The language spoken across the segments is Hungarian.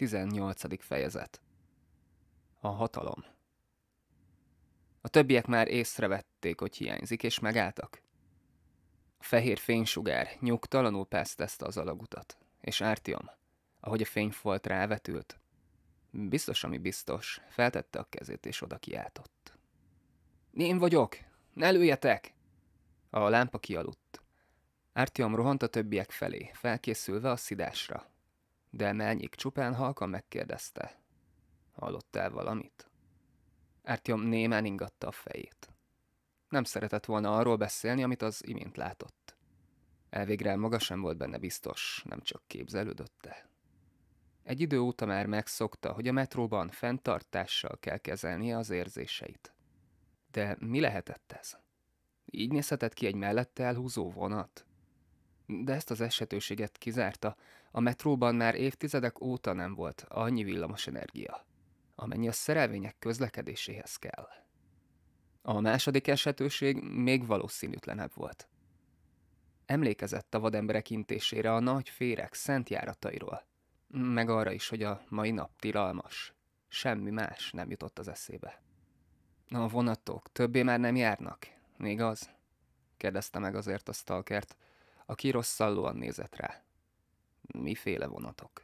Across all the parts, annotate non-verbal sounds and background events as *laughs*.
18. fejezet A hatalom A többiek már észrevették, hogy hiányzik, és megálltak. A fehér fénysugár nyugtalanul pesztezte az alagutat, és Ártiom, ahogy a fényfolt rávetült, biztos, ami biztos, feltette a kezét, és oda kiáltott. Én vagyok! Ne lőjetek! A lámpa kialudt. Ártiom rohant a többiek felé, felkészülve a szidásra, de Melnyik csupán halka megkérdezte. Hallottál valamit? Ertyom némán ingatta a fejét. Nem szeretett volna arról beszélni, amit az imént látott. Elvégre maga sem volt benne biztos, nem csak képzelődötte. Egy idő óta már megszokta, hogy a metróban fenntartással kell kezelnie az érzéseit. De mi lehetett ez? Így nézhetett ki egy mellette elhúzó vonat? de ezt az esetőséget kizárta. A metróban már évtizedek óta nem volt annyi villamos energia, amennyi a szerelvények közlekedéséhez kell. A második esetőség még valószínűtlenebb volt. Emlékezett a vademberek intésére a nagy férek szent járatairól, meg arra is, hogy a mai nap tilalmas. Semmi más nem jutott az eszébe. A vonatok többé már nem járnak, még az? kérdezte meg azért a stalkert aki rosszallóan nézett rá. Miféle vonatok?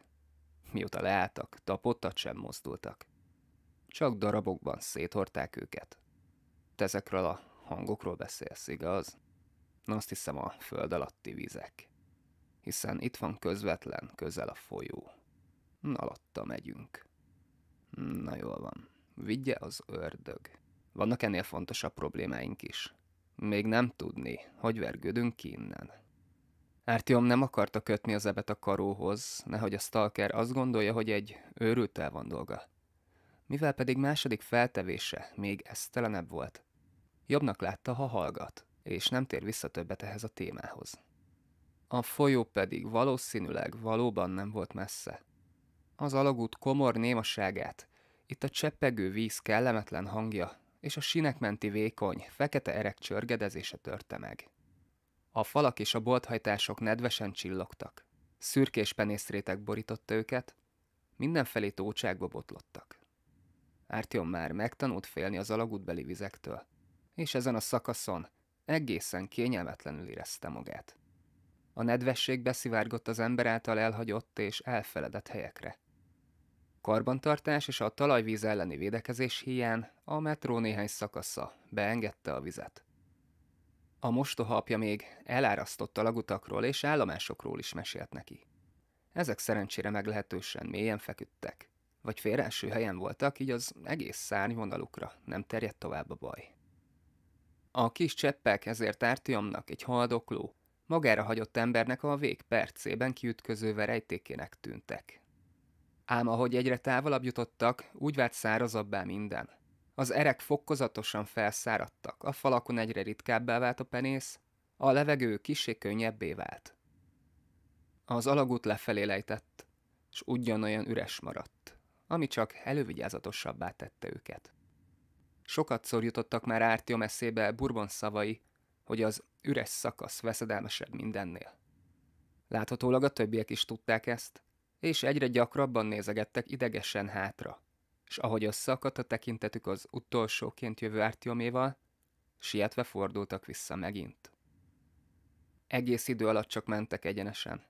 Mióta leálltak, tapottat sem mozdultak. Csak darabokban széthorták őket. Te ezekről a hangokról beszélsz, igaz? Azt hiszem a föld alatti vizek. Hiszen itt van közvetlen, közel a folyó. Alatta megyünk. Na jól van. Vigye az ördög. Vannak ennél fontosabb problémáink is. Még nem tudni, hogy vergődünk ki innen. Ártiom nem akarta kötni az ebet a karóhoz, nehogy a stalker azt gondolja, hogy egy őrültel van dolga. Mivel pedig második feltevése még esztelenebb volt, jobbnak látta, ha hallgat, és nem tér vissza többet ehhez a témához. A folyó pedig valószínűleg valóban nem volt messze. Az alagút komor némaságát, itt a cseppegő víz kellemetlen hangja, és a sinek menti vékony, fekete erek csörgedezése törte meg. A falak és a bolthajtások nedvesen csillogtak. Szürkés penészrétek borította őket, mindenfelé tócságba botlottak. Ártyom már megtanult félni az alagútbeli vizektől, és ezen a szakaszon egészen kényelmetlenül érezte magát. A nedvesség beszivárgott az ember által elhagyott és elfeledett helyekre. Karbantartás és a talajvíz elleni védekezés hiány a metró néhány szakasza beengedte a vizet. A mostoha apja még elárasztott a lagutakról és állomásokról is mesélt neki. Ezek szerencsére meglehetősen mélyen feküdtek, vagy félreeső helyen voltak, így az egész szárnyvonalukra nem terjedt tovább a baj. A kis cseppek ezért Ártiomnak egy haldokló, magára hagyott embernek a vég percében kiütköző verejtékének tűntek. Ám ahogy egyre távolabb jutottak, úgy vált szárazabbá minden. Az erek fokozatosan felszáradtak, a falakon egyre ritkábbá vált a penész, a levegő kisé könnyebbé vált. Az alagút lefelé lejtett, s ugyanolyan üres maradt, ami csak elővigyázatosabbá tette őket. Sokat szor jutottak már Ártyom eszébe Bourbon szavai, hogy az üres szakasz veszedelmesebb mindennél. Láthatólag a többiek is tudták ezt, és egyre gyakrabban nézegettek idegesen hátra, és ahogy összeakadt a tekintetük az utolsóként jövő Ártioméval, sietve fordultak vissza megint. Egész idő alatt csak mentek egyenesen.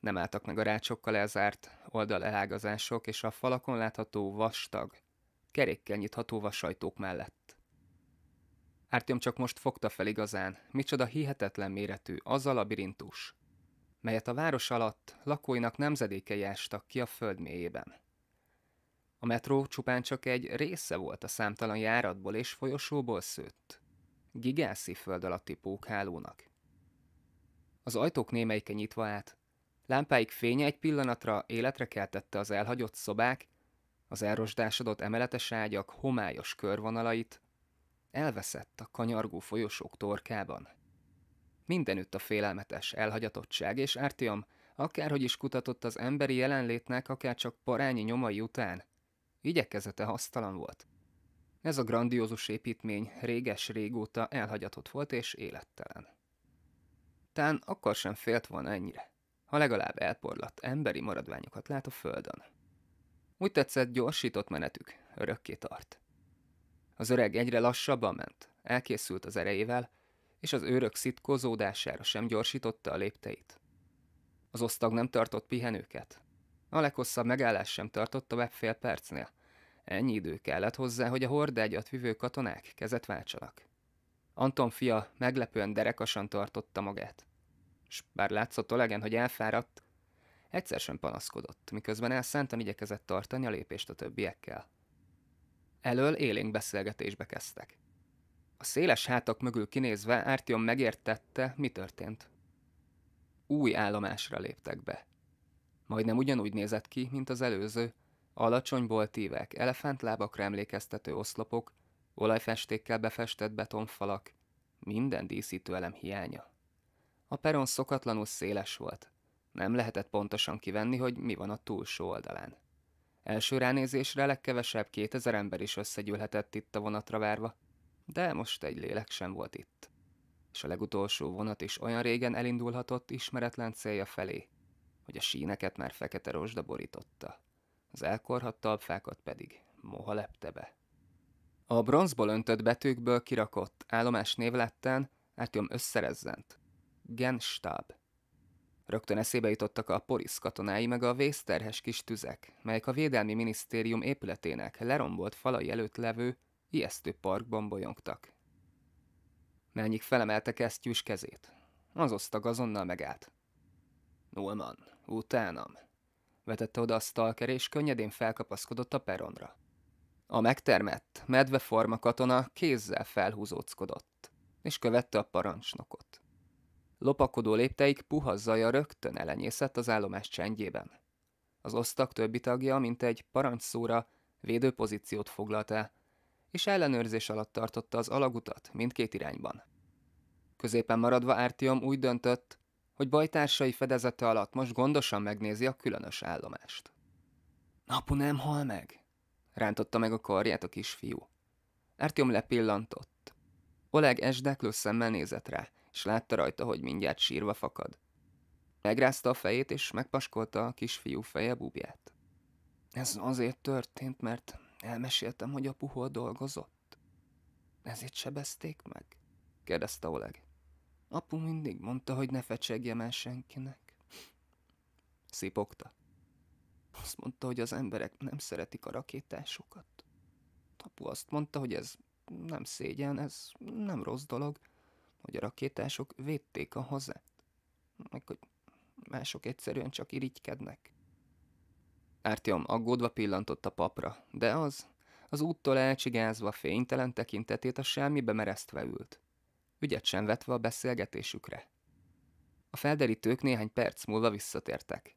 Nem álltak meg a rácsokkal elzárt oldalelágazások és a falakon látható vastag, kerékkel nyitható vasajtók mellett. Ártyom csak most fogta fel igazán, micsoda hihetetlen méretű az a labirintus, melyet a város alatt lakóinak nemzedékei ástak ki a föld mélyében. A metró csupán csak egy része volt a számtalan járatból és folyosóból szőtt. Gigászi föld alatti pókhálónak. Az ajtók némelyike nyitva állt. Lámpáik fénye egy pillanatra életre keltette az elhagyott szobák, az elrosdásodott emeletes ágyak homályos körvonalait, elveszett a kanyargó folyosók torkában. Mindenütt a félelmetes elhagyatottság, és Ártium akárhogy is kutatott az emberi jelenlétnek, akár csak parányi nyomai után, Igyekezete hasztalan volt. Ez a grandiózus építmény réges-régóta elhagyatott volt és élettelen. Tán akkor sem félt volna ennyire, ha legalább elporlatt emberi maradványokat lát a földön. Úgy tetszett, gyorsított menetük, örökké tart. Az öreg egyre lassabban ment, elkészült az erejével, és az őrök szitkozódására sem gyorsította a lépteit. Az osztag nem tartott pihenőket, a leghosszabb megállás sem tartott tovább fél percnél. Ennyi idő kellett hozzá, hogy a hordágyat vivő katonák kezet váltsanak. Anton fia meglepően derekasan tartotta magát. S bár látszott Olegen, hogy elfáradt, egyszer sem panaszkodott, miközben elszántan igyekezett tartani a lépést a többiekkel. Elől élénk beszélgetésbe kezdtek. A széles hátak mögül kinézve Ártyom megértette, mi történt. Új állomásra léptek be. Majdnem ugyanúgy nézett ki, mint az előző. Alacsony boltívek, elefántlábakra emlékeztető oszlopok, olajfestékkel befestett betonfalak, minden díszítő elem hiánya. A peron szokatlanul széles volt. Nem lehetett pontosan kivenni, hogy mi van a túlsó oldalán. Első ránézésre legkevesebb kétezer ember is összegyűlhetett itt a vonatra várva, de most egy lélek sem volt itt. És a legutolsó vonat is olyan régen elindulhatott ismeretlen célja felé, hogy a síneket már fekete rozsda borította. Az elkorhadt talpfákat pedig moha lepte be. A bronzból öntött betűkből kirakott állomás névletten Artyom összerezzent. Genstab. Rögtön eszébe jutottak a porisz katonái meg a vészterhes kis tüzek, melyek a Védelmi Minisztérium épületének lerombolt falai előtt levő, ijesztő parkban bolyongtak. Mányik felemelte kesztyűs kezét. Az osztag azonnal megállt. Nulman, Utánam. Vetette oda a stalker, és könnyedén felkapaszkodott a peronra. A megtermett, medveforma katona kézzel felhúzóckodott, és követte a parancsnokot. Lopakodó lépteik puha zaja rögtön elenyészett az állomás csendjében. Az osztag többi tagja, mint egy parancsszóra, védőpozíciót foglalt el, és ellenőrzés alatt tartotta az alagutat mindkét irányban. Középen maradva Ártiom úgy döntött, hogy bajtársai fedezete alatt most gondosan megnézi a különös állomást. Napu nem hal meg? Rántotta meg a karját a kisfiú. Ártyom lepillantott. Oleg esdeklő szemmel nézett rá, és látta rajta, hogy mindjárt sírva fakad. Megrázta a fejét, és megpaskolta a kisfiú feje búbját. Ez azért történt, mert elmeséltem, hogy apu hol dolgozott. Ezért sebezték meg? kérdezte Oleg. Apu mindig mondta, hogy ne fecsegjem el senkinek. Szipogta. Azt mondta, hogy az emberek nem szeretik a rakétásokat. Apu azt mondta, hogy ez nem szégyen, ez nem rossz dolog, hogy a rakétások védték a hazát. Meg hogy mások egyszerűen csak irigykednek. Ártyom aggódva pillantott a papra, de az, az úttól elcsigázva fénytelen tekintetét a semmibe meresztve ült ügyet sem vetve a beszélgetésükre. A felderítők néhány perc múlva visszatértek.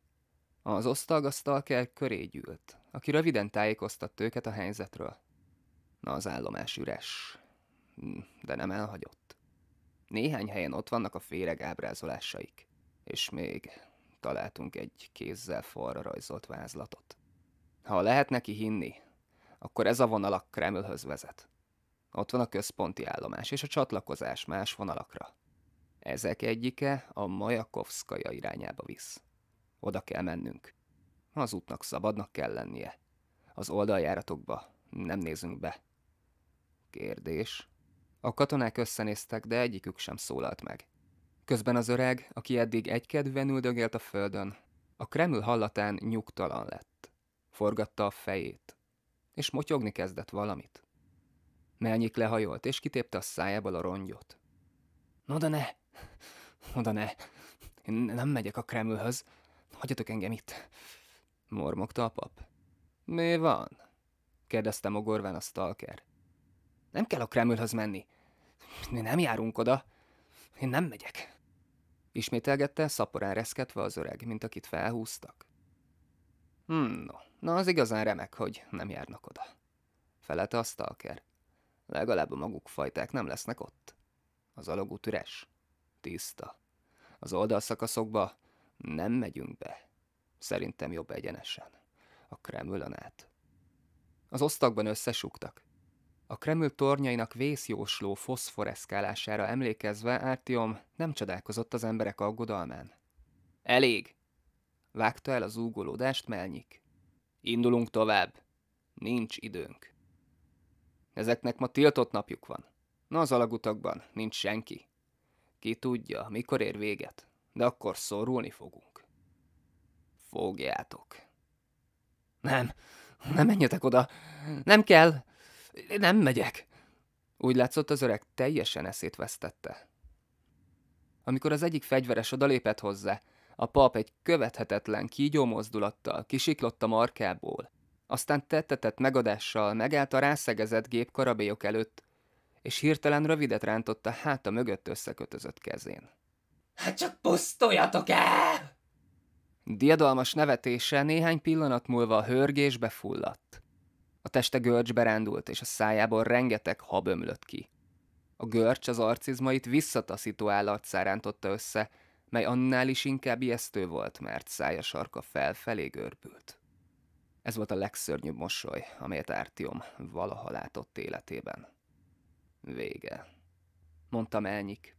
Az osztalgasztalker köré gyűlt, aki röviden tájékoztatta őket a helyzetről. Na, az állomás üres. Hm, de nem elhagyott. Néhány helyen ott vannak a féreg ábrázolásaik. És még találtunk egy kézzel falra rajzolt vázlatot. Ha lehet neki hinni, akkor ez a vonal a Kremlhöz vezet. Ott van a központi állomás és a csatlakozás más vonalakra. Ezek egyike a Majakovszkaja irányába visz. Oda kell mennünk. Az útnak szabadnak kell lennie. Az oldaljáratokba nem nézünk be. Kérdés. A katonák összenéztek, de egyikük sem szólalt meg. Közben az öreg, aki eddig egykedven üldögélt a földön, a Kreml hallatán nyugtalan lett. Forgatta a fejét, és motyogni kezdett valamit. Melnyik lehajolt, és kitépte a szájából a rongyot. No de ne! Oda ne! Én nem megyek a Kremlhöz. Hagyjatok engem itt! Mormogta a pap. Mi van? kérdezte mogorván a stalker. Nem kell a Kremlhöz menni. Mi nem járunk oda. Én nem megyek. Ismételgette, szaporán reszketve az öreg, mint akit felhúztak. Hmm, no, na az igazán remek, hogy nem járnak oda. Felete a stalker. Legalább a maguk fajták nem lesznek ott. Az alagút üres, tiszta. Az oldalszakaszokba nem megyünk be. Szerintem jobb egyenesen. A Kremlön át. Az osztagban összesugtak. A Kreml tornyainak vészjósló foszforeszkálására emlékezve Ártiom nem csodálkozott az emberek aggodalmán. Elég! Vágta el az úgolódást Melnyik. Indulunk tovább. Nincs időnk. Ezeknek ma tiltott napjuk van. Na az alagutakban nincs senki. Ki tudja, mikor ér véget, de akkor szorulni fogunk. Fogjátok. Nem, nem menjetek oda. Nem kell. Nem megyek. Úgy látszott, az öreg teljesen eszét vesztette. Amikor az egyik fegyveres odalépett hozzá, a pap egy követhetetlen kígyó mozdulattal a markából, aztán tettetett megadással megállt a rászegezett gép karabélyok előtt, és hirtelen rövidet rántott a háta mögött összekötözött kezén. Hát csak pusztuljatok el! Diadalmas nevetése néhány pillanat múlva a hörgésbe fulladt. A teste görcsbe rándult, és a szájából rengeteg hab ömlött ki. A görcs az arcizmait visszataszító állat szárántotta össze, mely annál is inkább ijesztő volt, mert szája sarka felfelé görbült. Ez volt a legszörnyűbb mosoly, amelyet Ártiom valaha látott életében. Vége. Mondta Melnyik.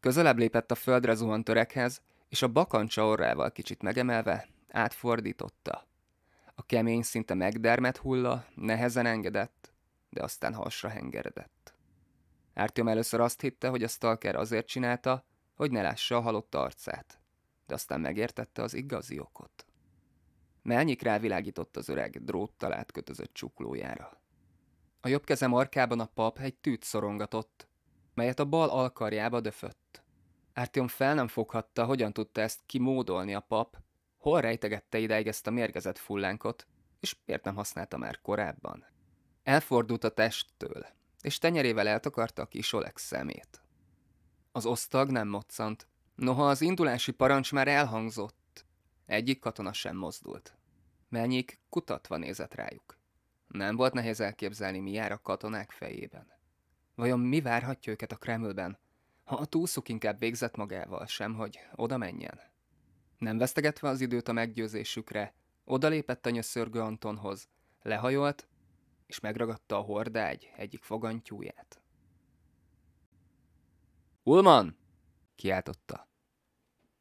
Közelebb lépett a földre zuhant öreghez, és a bakancsa orrával kicsit megemelve átfordította. A kemény, szinte megdermet hulla nehezen engedett, de aztán hasra hengeredett. Ártiom először azt hitte, hogy a stalker azért csinálta, hogy ne lássa a halott arcát, de aztán megértette az igazi okot. Melnyik rávilágított az öreg dróttal átkötözött csuklójára. A jobb kezem arkában a pap egy tűt szorongatott, melyet a bal alkarjába döfött. Ártyom fel nem foghatta, hogyan tudta ezt kimódolni a pap, hol rejtegette ideig ezt a mérgezett fullánkot, és miért nem használta már korábban. Elfordult a testtől, és tenyerével eltakarta a kis Olex szemét. Az osztag nem moccant, noha az indulási parancs már elhangzott, egyik katona sem mozdult. Melnyik kutatva nézett rájuk. Nem volt nehéz elképzelni, mi jár a katonák fejében. Vajon mi várhatja őket a Kremlben, ha a túlszuk inkább végzett magával sem, hogy oda menjen? Nem vesztegetve az időt a meggyőzésükre, odalépett a nyöszörgő Antonhoz, lehajolt, és megragadta a hordágy egyik fogantyúját. Ulman! kiáltotta.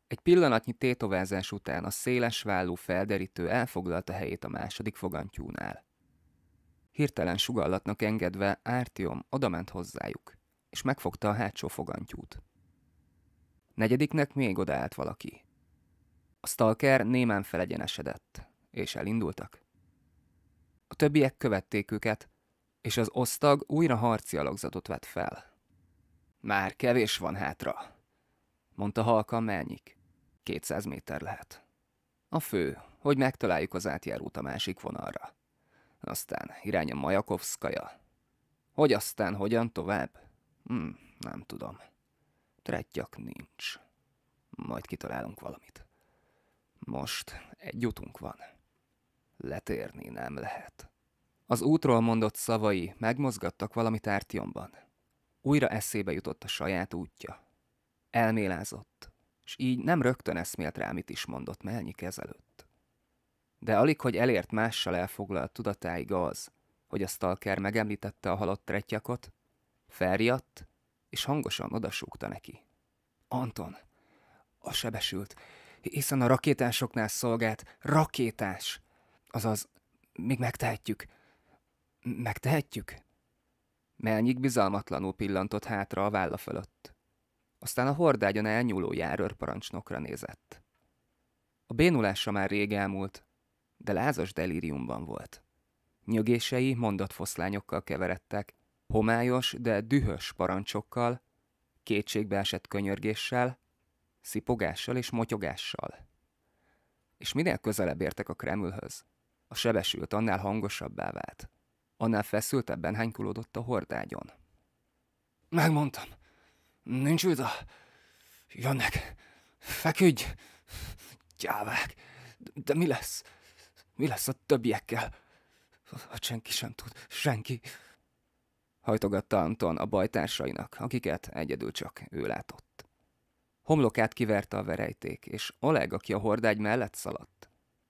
Egy pillanatnyi tétovázás után a széles vállú felderítő elfoglalta helyét a második fogantyúnál. Hirtelen sugallatnak engedve Ártiom odament hozzájuk, és megfogta a hátsó fogantyút. Negyediknek még odaállt valaki. A stalker némán felegyenesedett, és elindultak. A többiek követték őket, és az osztag újra harci alakzatot vett fel. Már kevés van hátra, mondta halka Melnyik. 200 méter lehet. A fő, hogy megtaláljuk az átjárót a másik vonalra. Aztán irány a Majakovszkaja. Hogy aztán hogyan tovább? Hm, nem tudom. Tretjak nincs. Majd kitalálunk valamit. Most egy utunk van. Letérni nem lehet. Az útról mondott szavai megmozgattak valamit Ártionban. Újra eszébe jutott a saját útja. Elmélázott, és így nem rögtön eszmélt rá, mit is mondott Melnyik kezelőtt. De alig, hogy elért mással elfoglalt tudatáig az, hogy a stalker megemlítette a halott tretyakot, felriadt, és hangosan odasúgta neki. Anton, a sebesült, hiszen a rakétásoknál szolgált rakétás, azaz még megtehetjük. Megtehetjük? Melnyik bizalmatlanul pillantott hátra a válla fölött. Aztán a hordágyon elnyúló járőrparancsnokra nézett. A bénulása már rég elmúlt, de lázas delíriumban volt. Nyögései mondatfoszlányokkal keveredtek, homályos, de dühös parancsokkal, kétségbeesett könyörgéssel, szipogással és motyogással. És minél közelebb értek a Kremlhöz, a sebesült annál hangosabbá vált, annál feszültebben hánykulódott a hordágyon. Megmondtam, Nincs vita. Jönnek. Feküdj. Gyávák. De mi lesz? Mi lesz a többiekkel? Hát senki sem tud. Senki. Hajtogatta Anton a bajtársainak, akiket egyedül csak ő látott. Homlokát kiverte a verejték, és Oleg, aki a hordágy mellett szaladt,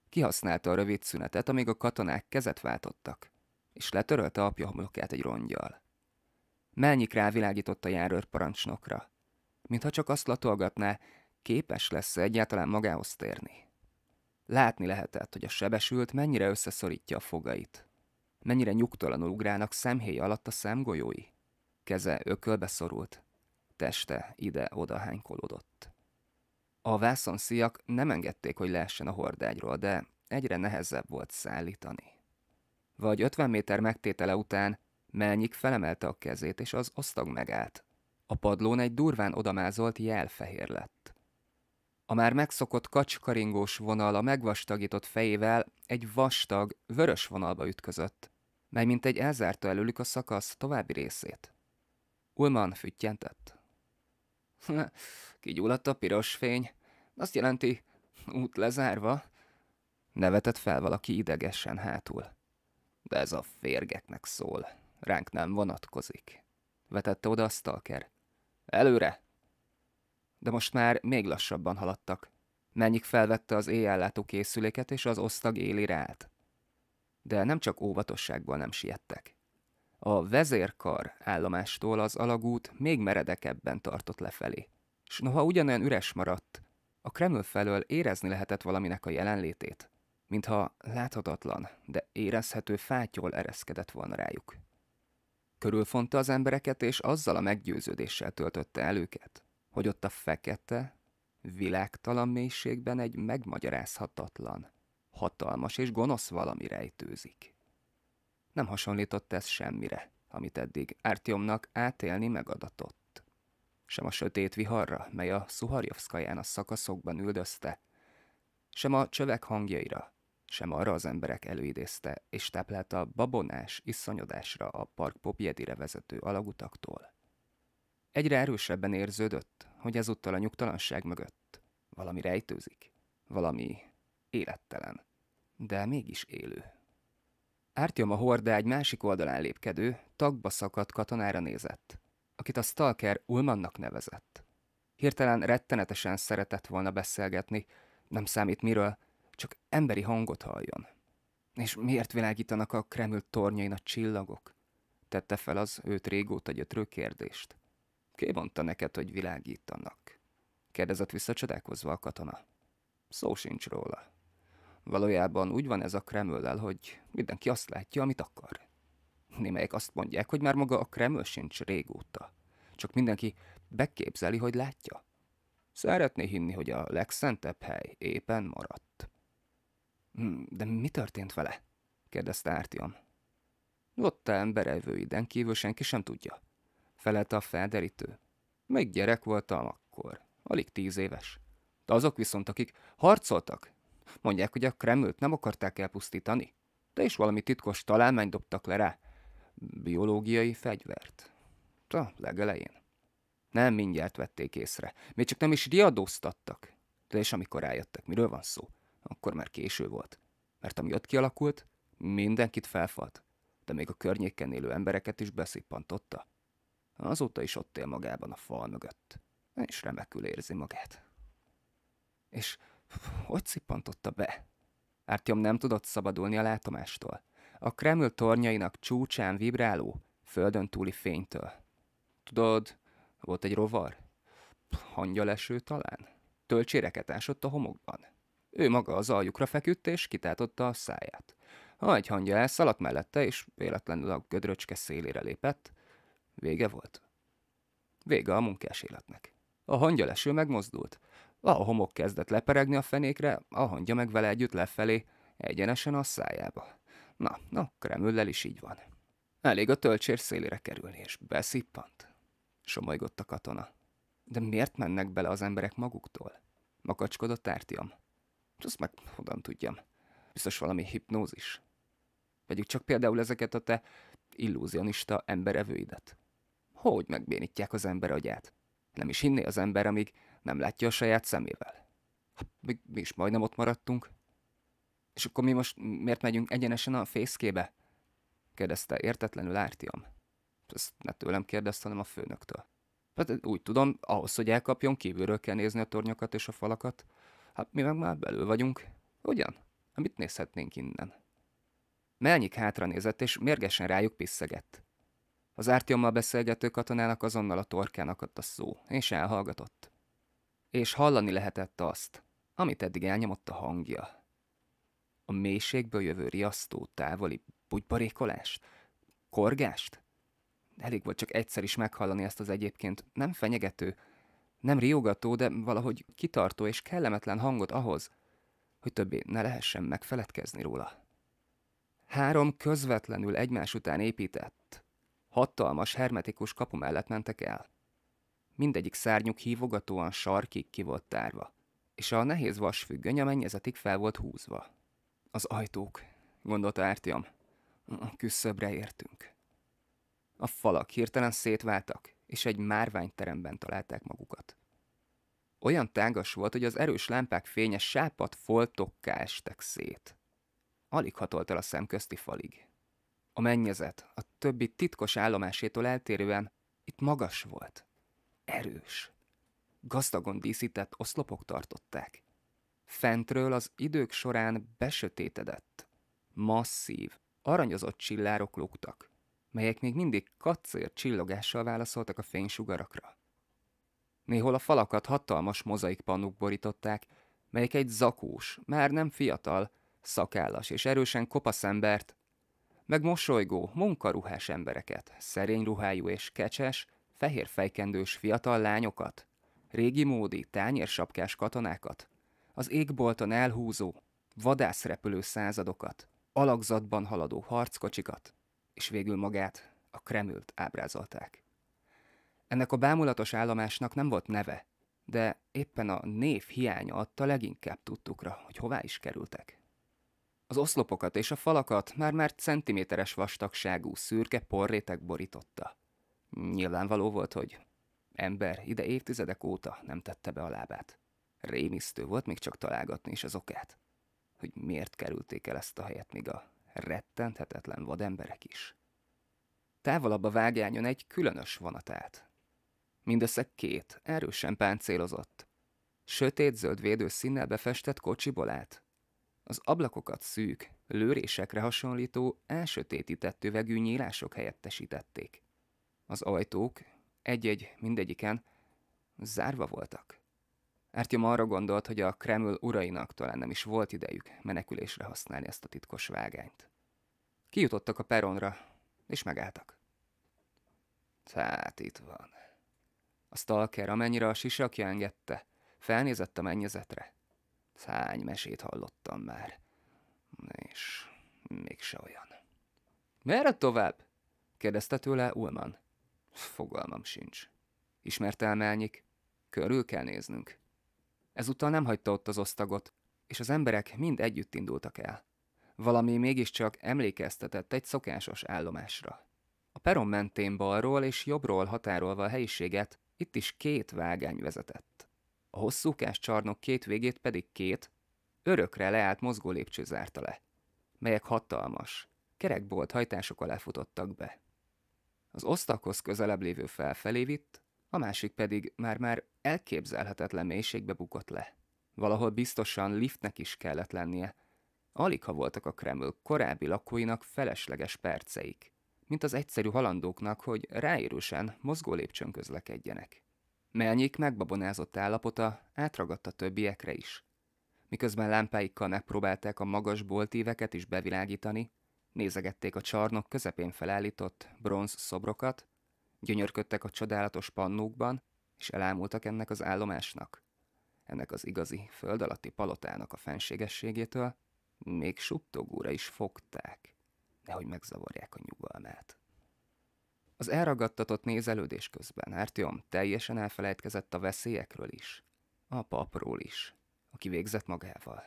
kihasználta a rövid szünetet, amíg a katonák kezet váltottak, és letörölte apja homlokát egy rongyal. Melnyik rávilágított a járőr parancsnokra. Mintha csak azt latolgatná, képes lesz -e egyáltalán magához térni. Látni lehetett, hogy a sebesült mennyire összeszorítja a fogait. Mennyire nyugtalanul ugrálnak szemhéj alatt a szemgolyói. Keze ökölbe szorult, teste ide-oda hánykolódott. A szíjak nem engedték, hogy leessen a hordágyról, de egyre nehezebb volt szállítani. Vagy 50 méter megtétele után Melnyik felemelte a kezét, és az osztag megállt. A padlón egy durván odamázolt jel fehér lett. A már megszokott kacskaringós vonal a megvastagított fejével egy vastag, vörös vonalba ütközött, mely mint egy elzárta előlük a szakasz további részét. Ulman füttyentett. *laughs* Kigyulladt a piros fény. Azt jelenti, út lezárva. Nevetett fel valaki idegesen hátul. De ez a férgeknek szól ránk nem vonatkozik. Vetette oda a stalker. Előre! De most már még lassabban haladtak. Mennyik felvette az éjjellátó készüléket és az osztag élére állt. De nem csak óvatosságból nem siettek. A vezérkar állomástól az alagút még meredekebben tartott lefelé. S noha ugyanolyan üres maradt, a Kreml felől érezni lehetett valaminek a jelenlétét, mintha láthatatlan, de érezhető fátyol ereszkedett volna rájuk körülfonta az embereket, és azzal a meggyőződéssel töltötte el őket, hogy ott a fekete, világtalan mélységben egy megmagyarázhatatlan, hatalmas és gonosz valami rejtőzik. Nem hasonlított ez semmire, amit eddig Ártyomnak átélni megadatott. Sem a sötét viharra, mely a Szuharjovszkaján a szakaszokban üldözte, sem a csövek hangjaira, sem arra az emberek előidézte, és táplálta babonás iszonyodásra a park Popjedire vezető alagutaktól. Egyre erősebben érződött, hogy ezúttal a nyugtalanság mögött valami rejtőzik, valami élettelen, de mégis élő. Ártyom a horda egy másik oldalán lépkedő, tagba szakadt katonára nézett, akit a stalker Ulmannak nevezett. Hirtelen rettenetesen szeretett volna beszélgetni, nem számít miről, csak emberi hangot halljon. És miért világítanak a Kreml tornyain a csillagok? Tette fel az őt régóta gyötrő kérdést. Ki mondta neked, hogy világítanak? Kérdezett vissza csodálkozva a katona. Szó sincs róla. Valójában úgy van ez a Kremöllel, hogy mindenki azt látja, amit akar. Némelyek azt mondják, hogy már maga a Kreml sincs régóta. Csak mindenki beképzeli, hogy látja. Szeretné hinni, hogy a legszentebb hely éppen maradt. Hm, de mi történt vele? kérdezte Ártiom. Ott áll berejvőiden kívül senki sem tudja. Felelte a felderítő. Még gyerek voltam akkor, alig tíz éves. De azok viszont, akik harcoltak, mondják, hogy a Kremlőt nem akarták elpusztítani, de is valami titkos találmány dobtak le rá. Biológiai fegyvert. A legelején. Nem mindjárt vették észre. Még csak nem is riadóztattak. De és amikor rájöttek, miről van szó? akkor már késő volt. Mert ami ott kialakult, mindenkit felfalt, de még a környéken élő embereket is beszippantotta. Azóta is ott él magában a fal mögött, és remekül érzi magát. És hogy szippantotta be? Ártyom nem tudott szabadulni a látomástól. A Kreml tornyainak csúcsán vibráló, földön túli fénytől. Tudod, volt egy rovar? Hangyaleső talán? Tölcséreket ásott a homokban. Ő maga az aljukra feküdt és kitátotta a száját. A hangja elszaladt mellette, és véletlenül a gödröcske szélére lépett. Vége volt. Vége a munkás életnek. A leső megmozdult. A homok kezdett leperegni a fenékre, a hangya meg vele együtt lefelé, egyenesen a szájába. Na, na, Kremüllel is így van. Elég a tölcsér szélére kerülni, és beszippant. Somolygott a katona. De miért mennek bele az emberek maguktól? Makacskodott Ártiam. Csak azt meg hogyan tudjam. Biztos valami hipnózis. Vegyük csak például ezeket a te illúzionista emberevőidet. Hogy megbénítják az ember agyát? Nem is hinné az ember, amíg nem látja a saját szemével. Hát, mi, mi is majdnem ott maradtunk. És akkor mi most miért megyünk egyenesen a fészkébe? kérdezte értetlenül Ártiam. Ezt ne tőlem kérdezte, hanem a főnöktől. Hát úgy tudom, ahhoz, hogy elkapjon, kívülről kell nézni a tornyokat és a falakat, Hát mi meg már belül vagyunk. Ugyan? Hát mit nézhetnénk innen? Melnyik nézett, és mérgesen rájuk piszegett. Az ártyommal beszélgető katonának azonnal a torkán akadt a szó, és elhallgatott. És hallani lehetett azt, amit eddig elnyomott a hangja. A mélységből jövő riasztó távoli bugybarékolást, korgást? Elég volt csak egyszer is meghallani ezt az egyébként nem fenyegető, nem riogató, de valahogy kitartó és kellemetlen hangot ahhoz, hogy többé ne lehessen megfeledkezni róla. Három közvetlenül egymás után épített, hatalmas hermetikus kapu mellett mentek el. Mindegyik szárnyuk hívogatóan sarkig ki volt tárva, és a nehéz vasfüggöny a mennyezetig fel volt húzva. Az ajtók, gondolta Ártiam. A küszöbre értünk. A falak hirtelen szétváltak, és egy márványteremben találták magukat. Olyan tágas volt, hogy az erős lámpák fénye sápat foltokká estek szét. Alig hatolt el a szem közti falig. A mennyezet, a többi titkos állomásétól eltérően itt magas volt. Erős. Gazdagon díszített oszlopok tartották. Fentről az idők során besötétedett. Masszív, aranyozott csillárok lógtak melyek még mindig kacér csillogással válaszoltak a fénysugarakra. Néhol a falakat hatalmas mozaikpannuk borították, melyek egy zakós, már nem fiatal, szakállas és erősen kopasz embert, meg mosolygó, munkaruhás embereket, szerény ruhájú és kecses, fehér fejkendős fiatal lányokat, régi módi, tányérsapkás katonákat, az égbolton elhúzó, vadászrepülő századokat, alakzatban haladó harckocsikat, és végül magát, a Kremült ábrázolták. Ennek a bámulatos állomásnak nem volt neve, de éppen a név hiánya adta leginkább tudtukra, hogy hová is kerültek. Az oszlopokat és a falakat már-már centiméteres vastagságú szürke porréteg borította. Nyilvánvaló volt, hogy ember ide évtizedek óta nem tette be a lábát. Rémisztő volt még csak találgatni is az okát, hogy miért kerülték el ezt a helyet, míg a rettenthetetlen vademberek is. Távolabb a vágányon egy különös vonatát. Mindössze két, erősen páncélozott. Sötét-zöld színnel befestett kocsiból állt. Az ablakokat szűk, lőrésekre hasonlító, elsötétített üvegű nyílások helyettesítették. Az ajtók egy-egy mindegyiken zárva voltak. Ártyom arra gondolt, hogy a Kreml urainak talán nem is volt idejük menekülésre használni ezt a titkos vágányt. Kijutottak a peronra, és megálltak. Tehát itt van. A stalker, amennyire a sisakja engedte, felnézett a mennyezetre. Szány mesét hallottam már. És mégse olyan. Merre tovább? kérdezte tőle Ulman. Fogalmam sincs. Ismertelmelnyik, Körül kell néznünk. Ezúttal nem hagyta ott az osztagot, és az emberek mind együtt indultak el. Valami mégiscsak emlékeztetett egy szokásos állomásra. A peron mentén balról és jobbról határolva a helyiséget, itt is két vágány vezetett. A hosszúkás csarnok két végét pedig két, örökre leállt mozgó lépcső zárta le, melyek hatalmas, kerekbolt hajtásokkal lefutottak be. Az osztakhoz közelebb lévő felfelé vitt, a másik pedig már-már elképzelhetetlen mélységbe bukott le. Valahol biztosan liftnek is kellett lennie. Alig ha voltak a Kreml korábbi lakóinak felesleges perceik, mint az egyszerű halandóknak, hogy ráérősen mozgó lépcsőn közlekedjenek. Melnyik megbabonázott állapota átragadta többiekre is. Miközben lámpáikkal megpróbálták a magas boltíveket is bevilágítani, nézegették a csarnok közepén felállított bronz szobrokat, gyönyörködtek a csodálatos pannókban, és elámultak ennek az állomásnak. Ennek az igazi, föld alatti palotának a fenségességétől még suttogóra is fogták, nehogy megzavarják a nyugalmát. Az elragadtatott nézelődés közben Ártyom teljesen elfelejtkezett a veszélyekről is. A papról is, aki végzett magával.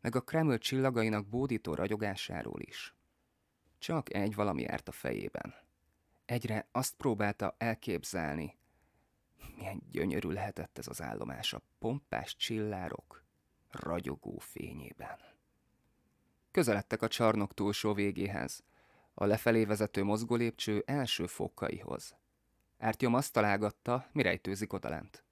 Meg a Kreml csillagainak bódító ragyogásáról is. Csak egy valami járt a fejében – Egyre azt próbálta elképzelni, milyen gyönyörű lehetett ez az állomás a pompás csillárok ragyogó fényében. Közeledtek a csarnok túlsó végéhez, a lefelé vezető mozgólépcső első fokaihoz. Ártyom azt találgatta, mi rejtőzik odalent.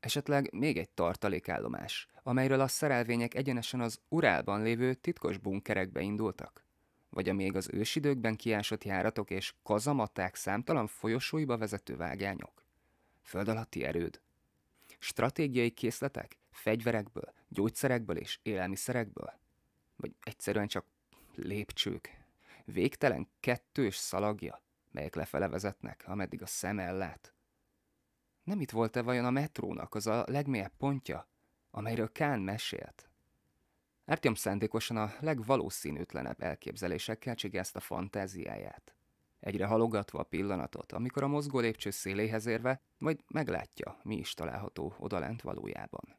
Esetleg még egy tartalékállomás, amelyről a szerelvények egyenesen az urálban lévő titkos bunkerekbe indultak? vagy a még az ősidőkben kiásott járatok és kazamaták számtalan folyosóiba vezető vágányok. Föld alatti erőd. Stratégiai készletek, fegyverekből, gyógyszerekből és élelmiszerekből. Vagy egyszerűen csak lépcsők. Végtelen kettős szalagja, melyek lefele vezetnek, ameddig a szem ellát. Nem itt volt-e vajon a metrónak az a legmélyebb pontja, amelyről Kán mesélt? Artyom szándékosan a legvalószínűtlenebb elképzelésekkel csigázta fantáziáját. Egyre halogatva a pillanatot, amikor a mozgó lépcső széléhez érve, majd meglátja, mi is található odalent valójában.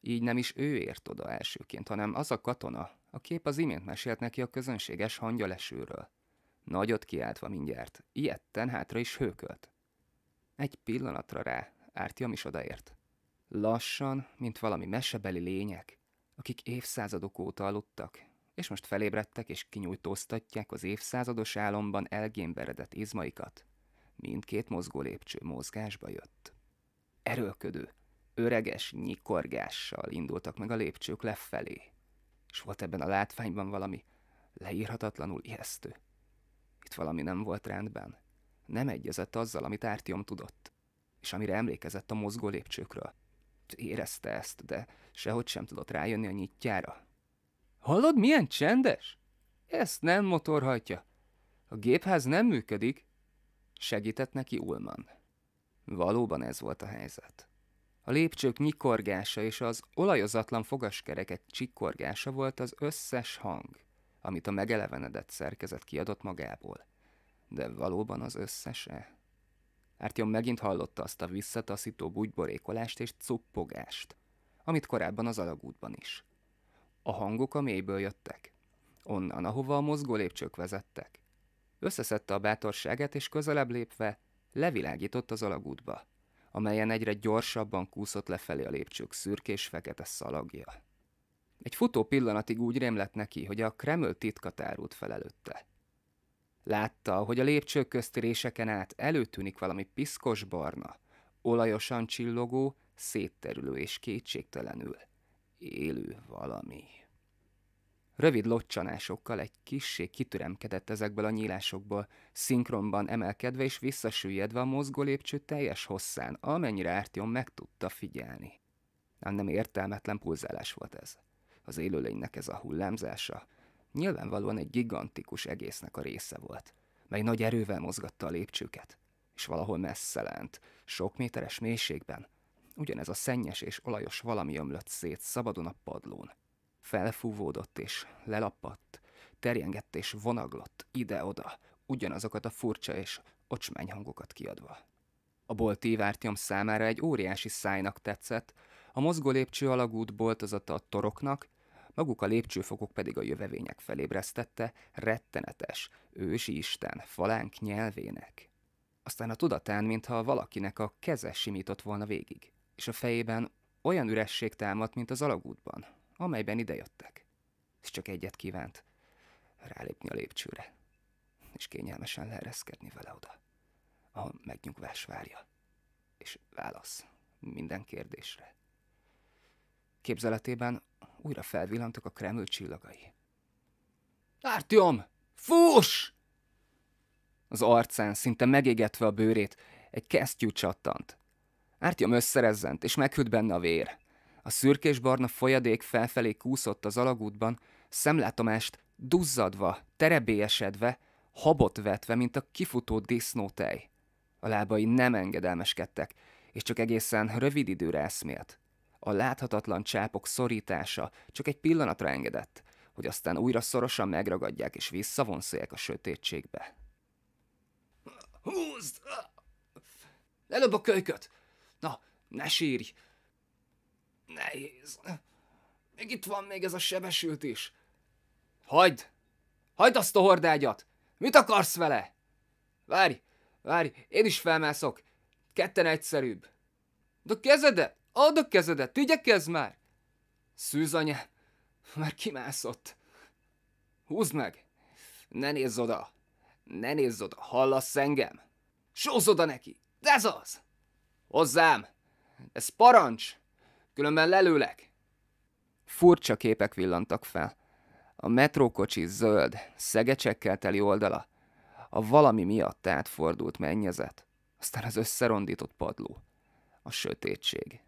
Így nem is ő ért oda elsőként, hanem az a katona, a kép az imént mesélt neki a közönséges hangyalesőről. Nagyot kiáltva mindjárt, ilyetten hátra is hőkölt. Egy pillanatra rá, Ártyom is odaért. Lassan, mint valami mesebeli lények, akik évszázadok óta aludtak, és most felébredtek és kinyújtóztatják az évszázados álomban elgémberedett izmaikat. Mindkét mozgó lépcső mozgásba jött. Erőlködő, öreges nyikorgással indultak meg a lépcsők lefelé, és volt ebben a látványban valami leírhatatlanul ijesztő. Itt valami nem volt rendben. Nem egyezett azzal, amit Ártiom tudott, és amire emlékezett a mozgó lépcsőkről érezte ezt, de sehogy sem tudott rájönni a nyitjára. Hallod, milyen csendes? Ezt nem motorhajtja. A gépház nem működik. Segített neki Ulman. Valóban ez volt a helyzet. A lépcsők nyikorgása és az olajozatlan fogaskerekek csikorgása volt az összes hang, amit a megelevenedett szerkezet kiadott magából. De valóban az összese? Ártion megint hallotta azt a visszataszító bugyborékolást és cuppogást, amit korábban az alagútban is. A hangok a mélyből jöttek. Onnan, ahova a mozgó lépcsők vezettek. Összeszedte a bátorságát, és közelebb lépve levilágított az alagútba, amelyen egyre gyorsabban kúszott lefelé a lépcsők szürkés fekete szalagja. Egy futó pillanatig úgy rémlett neki, hogy a Kreml titka tárult fel előtte – Látta, hogy a lépcső közti réseken át előtűnik valami piszkos barna, olajosan csillogó, szétterülő és kétségtelenül élő valami. Rövid locsanásokkal egy kissé kitüremkedett ezekből a nyílásokból, szinkronban emelkedve és visszasüllyedve a mozgó lépcső teljes hosszán, amennyire Ártyom meg tudta figyelni. Nem, nem értelmetlen pulzálás volt ez. Az élőlénynek ez a hullámzása, Nyilvánvalóan egy gigantikus egésznek a része volt, mely nagy erővel mozgatta a lépcsőket, és valahol messze lent, sok méteres mélységben, ugyanez a szennyes és olajos valami ömlött szét szabadon a padlón. Felfúvódott és lelapadt, terjengett és vonaglott ide-oda, ugyanazokat a furcsa és ocsmány hangokat kiadva. A bolt vártjam számára egy óriási szájnak tetszett, a mozgó lépcső alagút boltozata a toroknak, maguk a lépcsőfokok pedig a jövevények felébresztette rettenetes, ősi isten, falánk nyelvének. Aztán a tudatán, mintha valakinek a keze simított volna végig, és a fejében olyan üresség támadt, mint az alagútban, amelyben idejöttek. És csak egyet kívánt, rálépni a lépcsőre, és kényelmesen leereszkedni vele oda, a megnyugvás várja, és válasz minden kérdésre. Képzeletében újra felvillantak a Kreml csillagai. Ártyom! Fúss! Az arcán, szinte megégetve a bőrét, egy kesztyű csattant. Ártyom összerezzent, és meghűlt benne a vér. A szürkés-barna folyadék felfelé kúszott az alagútban, szemlátomást duzzadva, terebélyesedve, habot vetve, mint a kifutó disznótej. A lábai nem engedelmeskedtek, és csak egészen rövid időre eszmélt a láthatatlan csápok szorítása csak egy pillanatra engedett, hogy aztán újra szorosan megragadják és visszavonszolják a sötétségbe. Húzd! Lelöbb a kölyköt! Na, ne sírj! Nehéz. Még itt van még ez a sebesült is. Hagyd! Hagyd azt a hordágyat! Mit akarsz vele? Várj, várj, én is felmászok. Ketten egyszerűbb. De kezedet! Add a kezedet, ügyekezz már! Szűzanyám, már kimászott. Húzd meg! Ne nézz oda! Ne nézz oda, hallasz engem? Sózz oda neki! Ez az! Hozzám! Ez parancs! Különben lelőlek! Furcsa képek villantak fel. A metrókocsi zöld, szegecsekkel teli oldala. A valami miatt átfordult mennyezet. Aztán az összerondított padló. A sötétség.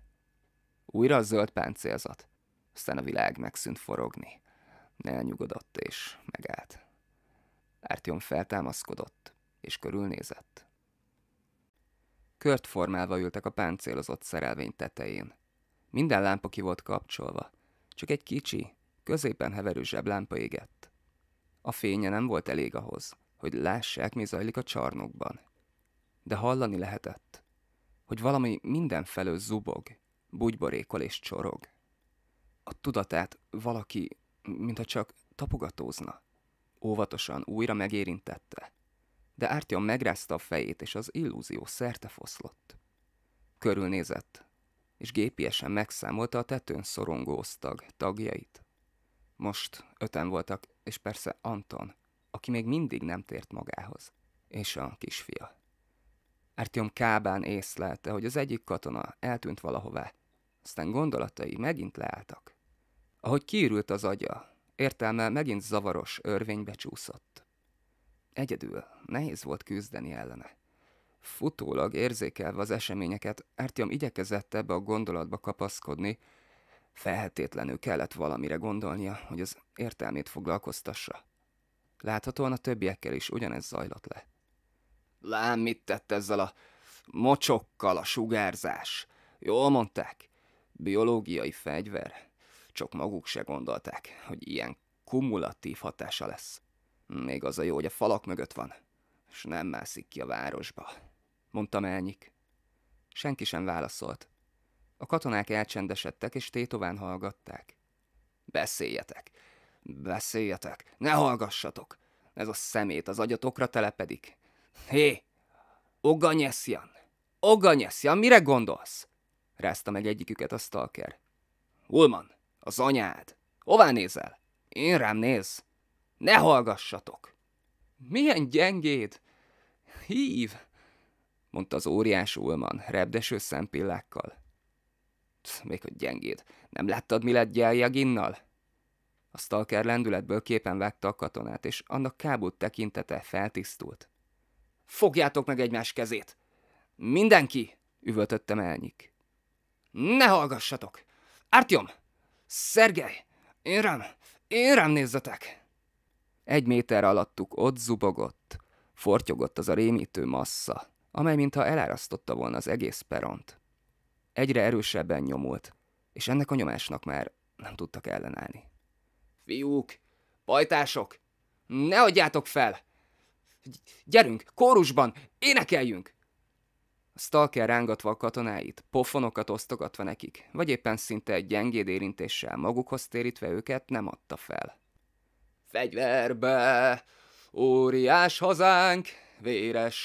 Újra a zöld páncélzat. Aztán a világ megszűnt forogni. Elnyugodott és megállt. Ártyom feltámaszkodott, és körülnézett. Kört formálva ültek a páncélozott szerelvény tetején. Minden lámpa ki volt kapcsolva, csak egy kicsi, középen heverő zseblámpa égett. A fénye nem volt elég ahhoz, hogy lássák, mi zajlik a csarnokban. De hallani lehetett, hogy valami mindenfelől zubog, bugyborékol és csorog. A tudatát valaki, mintha csak tapogatózna. Óvatosan újra megérintette, de Ártyon megrázta a fejét, és az illúzió szerte foszlott. Körülnézett, és gépiesen megszámolta a tetőn szorongó osztag tagjait. Most öten voltak, és persze Anton, aki még mindig nem tért magához, és a kisfia. Ártyom kábán észlelte, hogy az egyik katona eltűnt valahová, aztán gondolatai megint leálltak. Ahogy kiürült az agya, értelme megint zavaros örvénybe csúszott. Egyedül nehéz volt küzdeni ellene. Futólag érzékelve az eseményeket, Ártyom igyekezett ebbe a gondolatba kapaszkodni, feltétlenül kellett valamire gondolnia, hogy az értelmét foglalkoztassa. Láthatóan a többiekkel is ugyanez zajlott le. Lám, mit tett ezzel a mocsokkal a sugárzás? Jól mondták? Biológiai fegyver? Csak maguk se gondolták, hogy ilyen kumulatív hatása lesz. Még az a jó, hogy a falak mögött van, és nem mászik ki a városba. Mondtam Melnyik. Senki sem válaszolt. A katonák elcsendesedtek, és tétován hallgatták. Beszéljetek! Beszéljetek! Ne hallgassatok! Ez a szemét az agyatokra telepedik. Hé! Oganyeszian! Oganyeszian, mire gondolsz? rázta meg egyiküket a stalker. Ulman, az anyád! Hová nézel? Én rám néz! Ne hallgassatok! Milyen gyengéd! Hív! mondta az óriás Ulman rebdeső szempillákkal. Még hogy gyengéd, nem láttad, mi lett Gyeljaginnal? A stalker lendületből képen vágta a katonát, és annak kábult tekintete feltisztult. Fogjátok meg egymás kezét! Mindenki! üvöltöttem elnyik. Ne hallgassatok! Artyom! Szergej! Én rám! Én rám nézzetek! Egy méter alattuk ott zubogott, fortyogott az a rémítő massza, amely mintha elárasztotta volna az egész peront. Egyre erősebben nyomult, és ennek a nyomásnak már nem tudtak ellenállni. Fiúk! Pajtások! Ne adjátok fel! Gyerünk, kórusban, énekeljünk! Stalker rángatva a katonáit, pofonokat osztogatva nekik, vagy éppen szinte egy gyengéd érintéssel magukhoz térítve őket nem adta fel. Fegyverbe! Óriás hazánk! Véres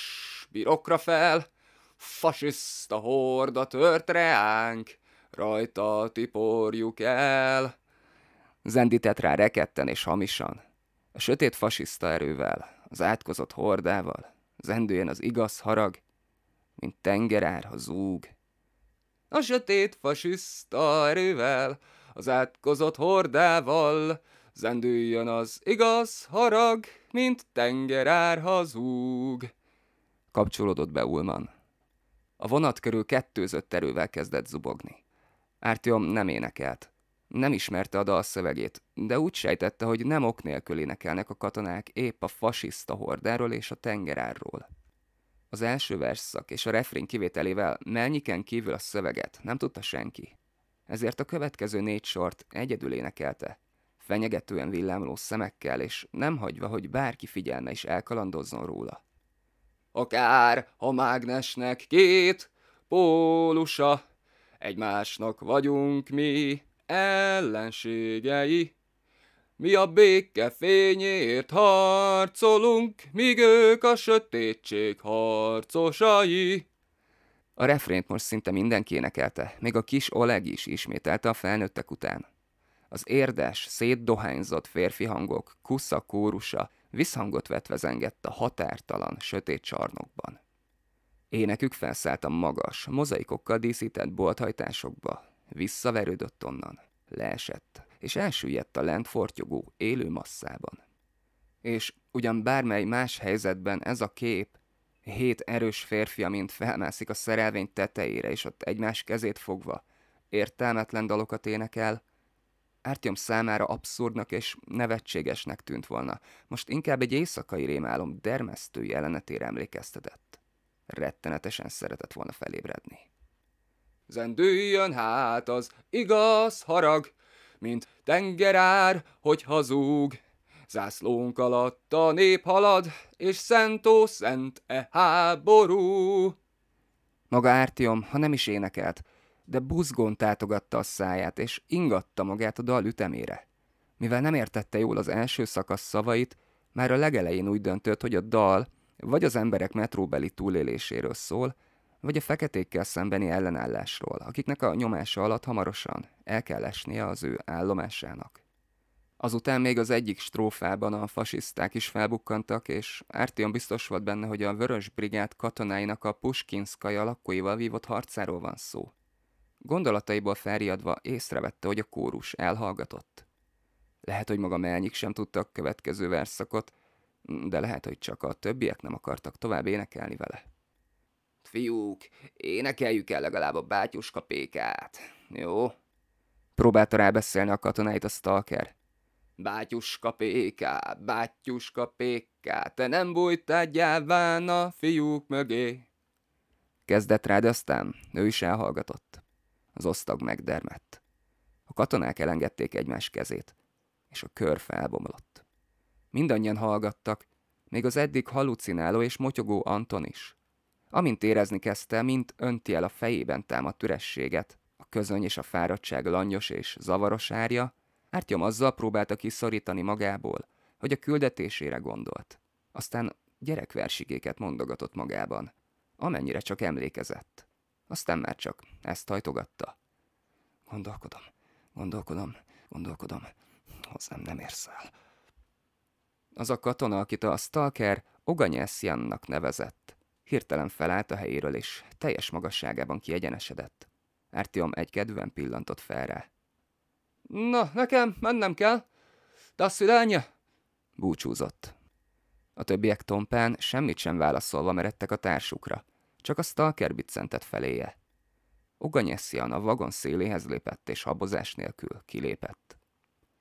birokra fel! Fasiszta horda tört reánk! Rajta tiporjuk el! Zendített rá reketten és hamisan. A sötét fasiszta erővel, az átkozott hordával, zendőjen az igaz harag, mint tengerárha zúg. A sötét fasiszta erővel, az átkozott hordával, zendüljön az igaz harag, mint tengerárha zúg. Kapcsolódott be Ulman. A vonat körül kettőzött erővel kezdett zubogni. Ártyom nem énekelt. Nem ismerte a dalszövegét, de úgy sejtette, hogy nem ok nélkül énekelnek a katonák épp a fasiszta hordáról és a tengerárról. Az első versszak és a refrén kivételével melnyiken kívül a szöveget nem tudta senki. Ezért a következő négy sort egyedül énekelte, fenyegetően villámló szemekkel, és nem hagyva, hogy bárki figyelme is elkalandozzon róla. Akár a mágnesnek két pólusa, egymásnak vagyunk mi ellenségei. Mi a béke fényért harcolunk, míg ők a sötétség harcosai. A refrént most szinte mindenki énekelte, még a kis Oleg is ismételte a felnőttek után. Az érdes, szétdohányzott férfi hangok kusza kórusa visszhangot vetve zengett a határtalan, sötét csarnokban. Énekük felszállt a magas, mozaikokkal díszített bolthajtásokba, visszaverődött onnan, leesett és elsüllyedt a lent fortyogó, élő masszában. És ugyan bármely más helyzetben ez a kép, hét erős férfi, amint felmászik a szerelvény tetejére, és ott egymás kezét fogva, értelmetlen dalokat énekel, Ártyom számára abszurdnak és nevetségesnek tűnt volna, most inkább egy éjszakai rémálom dermesztő jelenetére emlékeztetett. Rettenetesen szeretett volna felébredni. Zendüljön hát az igaz harag, mint tengerár, hogy hazúg. Zászlónk alatt a nép halad, és szentó szent e háború. Maga Ártiom, ha nem is énekelt, de buzgón tátogatta a száját, és ingatta magát a dal ütemére. Mivel nem értette jól az első szakasz szavait, már a legelején úgy döntött, hogy a dal vagy az emberek metróbeli túléléséről szól, vagy a feketékkel szembeni ellenállásról, akiknek a nyomása alatt hamarosan el kell esnie az ő állomásának. Azután még az egyik strófában a fasiszták is felbukkantak, és Ártion biztos volt benne, hogy a Vörös Brigád katonáinak a Puskinszkaja lakóival vívott harcáról van szó. Gondolataiból felriadva észrevette, hogy a kórus elhallgatott. Lehet, hogy maga melnyik sem tudta a következő verszakot, de lehet, hogy csak a többiek nem akartak tovább énekelni vele. Fiúk, énekeljük el legalább a bátyuska pékát, jó? Próbálta rábeszélni a katonáit a stalker. Bátyuska péká, bátyuska péká, te nem bújtál gyáván a fiúk mögé. Kezdett rá, de aztán ő is elhallgatott. Az osztag megdermett. A katonák elengedték egymás kezét, és a kör felbomlott. Mindannyian hallgattak, még az eddig halucináló és motyogó Anton is. Amint érezni kezdte, mint önti el a fejében támadt ürességet, a közöny és a fáradtság langyos és zavaros árja, Ártyom azzal próbálta kiszorítani magából, hogy a küldetésére gondolt. Aztán gyerekversigéket mondogatott magában, amennyire csak emlékezett. Aztán már csak ezt hajtogatta. Gondolkodom, gondolkodom, gondolkodom, hozzám nem érsz el. Az a katona, akit a Stalker Oganyesziannak nevezett, Hirtelen felállt a helyéről, és teljes magasságában kiegyenesedett. Artyom kedven pillantott fel rá. Na, nekem mennem kell. Da szülenye! Búcsúzott. A többiek tompán semmit sem válaszolva meredtek a társukra, csak a stalker biccentett feléje. Uganyesszian a vagon széléhez lépett, és habozás nélkül kilépett.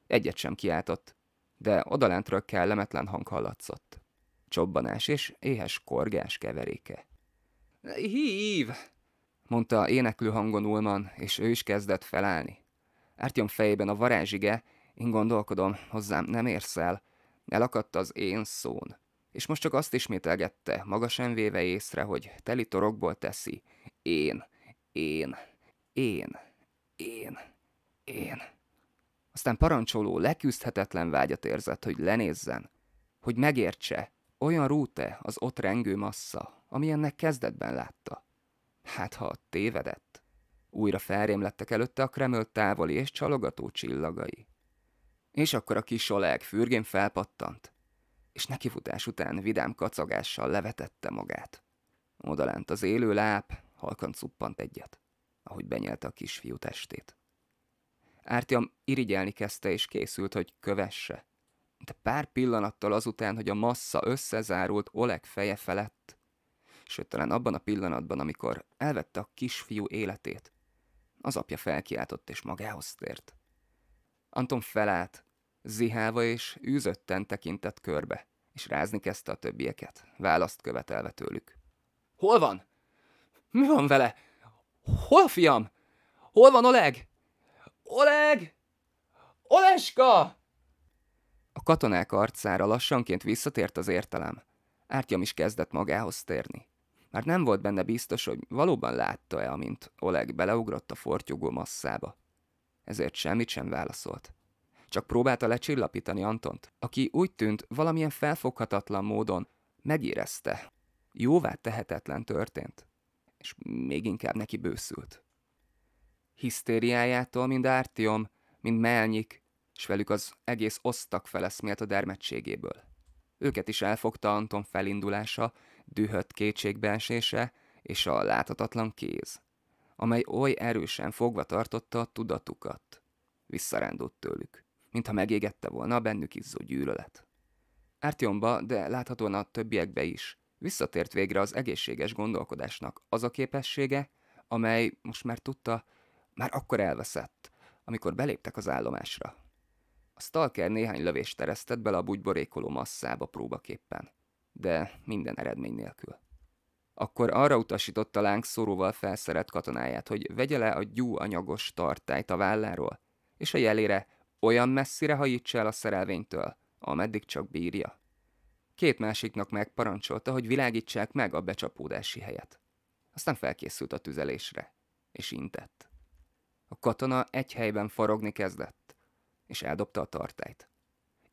Egyet sem kiáltott, de odalentről kellemetlen hang hallatszott csobbanás és éhes korgás keveréke. Hív! mondta éneklő hangon Ulman, és ő is kezdett felállni. Ártyom fejében a varázsige, én gondolkodom, hozzám nem érsz el, elakadt az én szón. És most csak azt ismételgette, maga sem véve észre, hogy teli torokból teszi. Én, én, én, én, én. Aztán parancsoló, leküzdhetetlen vágyat érzett, hogy lenézzen, hogy megértse, olyan rúte az ott rengő massza, amilyennek kezdetben látta. Hát ha tévedett. Újra lettek előtte a Kreml távoli és csalogató csillagai. És akkor a kis Oleg fürgén felpattant, és nekifutás után vidám kacagással levetette magát. Odalent az élő láb halkan cuppant egyet, ahogy benyelte a kisfiú testét. Ártiam irigyelni kezdte és készült, hogy kövesse de pár pillanattal azután, hogy a massza összezárult, Oleg feje felett, sőt talán abban a pillanatban, amikor elvette a kisfiú életét, az apja felkiáltott és magához tért. Anton felállt, zihálva és űzötten tekintett körbe, és rázni kezdte a többieket, választ követelve tőlük. – Hol van? Mi van vele? Hol, fiam? Hol van Oleg? Oleg! Oleska! katonák arcára lassanként visszatért az értelem. Ártyom is kezdett magához térni. Már nem volt benne biztos, hogy valóban látta-e, amint Oleg beleugrott a fortyogó masszába. Ezért semmit sem válaszolt. Csak próbálta lecsillapítani Antont, aki úgy tűnt valamilyen felfoghatatlan módon megérezte. Jóvá tehetetlen történt, és még inkább neki bőszült. Hisztériájától mind Ártiom, mind Melnyik, és velük az egész osztak feleszmélt a dermedtségéből. Őket is elfogta Anton felindulása, dühött kétségbeesése és a láthatatlan kéz, amely oly erősen fogva tartotta a tudatukat. Visszarándult tőlük, mintha megégette volna a bennük izzó gyűlölet. Ártyomba, de láthatóan a többiekbe is, visszatért végre az egészséges gondolkodásnak az a képessége, amely, most már tudta, már akkor elveszett, amikor beléptek az állomásra. A stalker néhány lövést teresztett bele a bugyborékoló masszába próbaképpen, de minden eredmény nélkül. Akkor arra utasította láng szóróval felszerelt katonáját, hogy vegye le a gyú anyagos tartályt a válláról, és a jelére olyan messzire hajítsa el a szerelvénytől, ameddig csak bírja. Két másiknak megparancsolta, hogy világítsák meg a becsapódási helyet. Aztán felkészült a tüzelésre, és intett. A katona egy helyben farogni kezdett és eldobta a tartályt.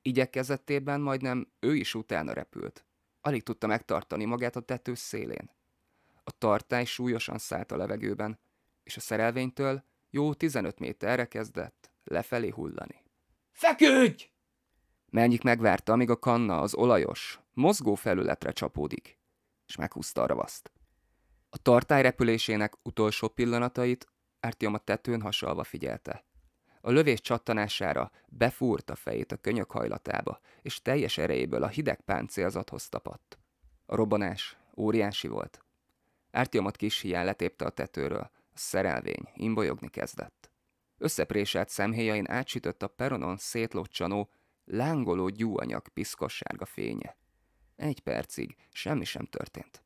Igyekezettében majdnem ő is utána repült. Alig tudta megtartani magát a tető szélén. A tartály súlyosan szállt a levegőben, és a szerelvénytől jó 15 méterre kezdett lefelé hullani. Feküdj! Mennyik megvárta, amíg a kanna az olajos, mozgó felületre csapódik, és meghúzta a ravaszt. A tartály repülésének utolsó pillanatait Ártiom a tetőn hasalva figyelte. A lövés csattanására befúrta fejét a könyök hajlatába, és teljes erejéből a hideg páncélzathoz tapadt. A robbanás óriási volt. Ártyomot kis hián letépte a tetőről, a szerelvény imbolyogni kezdett. Összepréselt szemhéjain átsütött a peronon szétlocsanó, lángoló gyúanyag piszkossárga fénye. Egy percig semmi sem történt.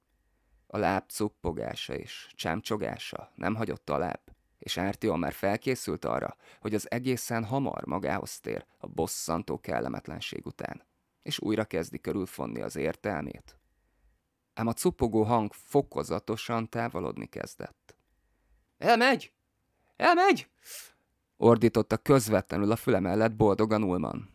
A láb cuppogása és csámcsogása nem hagyott láb, és Ártió már felkészült arra, hogy az egészen hamar magához tér a bosszantó kellemetlenség után, és újra kezdi körülfonni az értelmét. Ám a cupogó hang fokozatosan távolodni kezdett. Elmegy! Elmegy! ordította közvetlenül a füle mellett boldogan Ulman.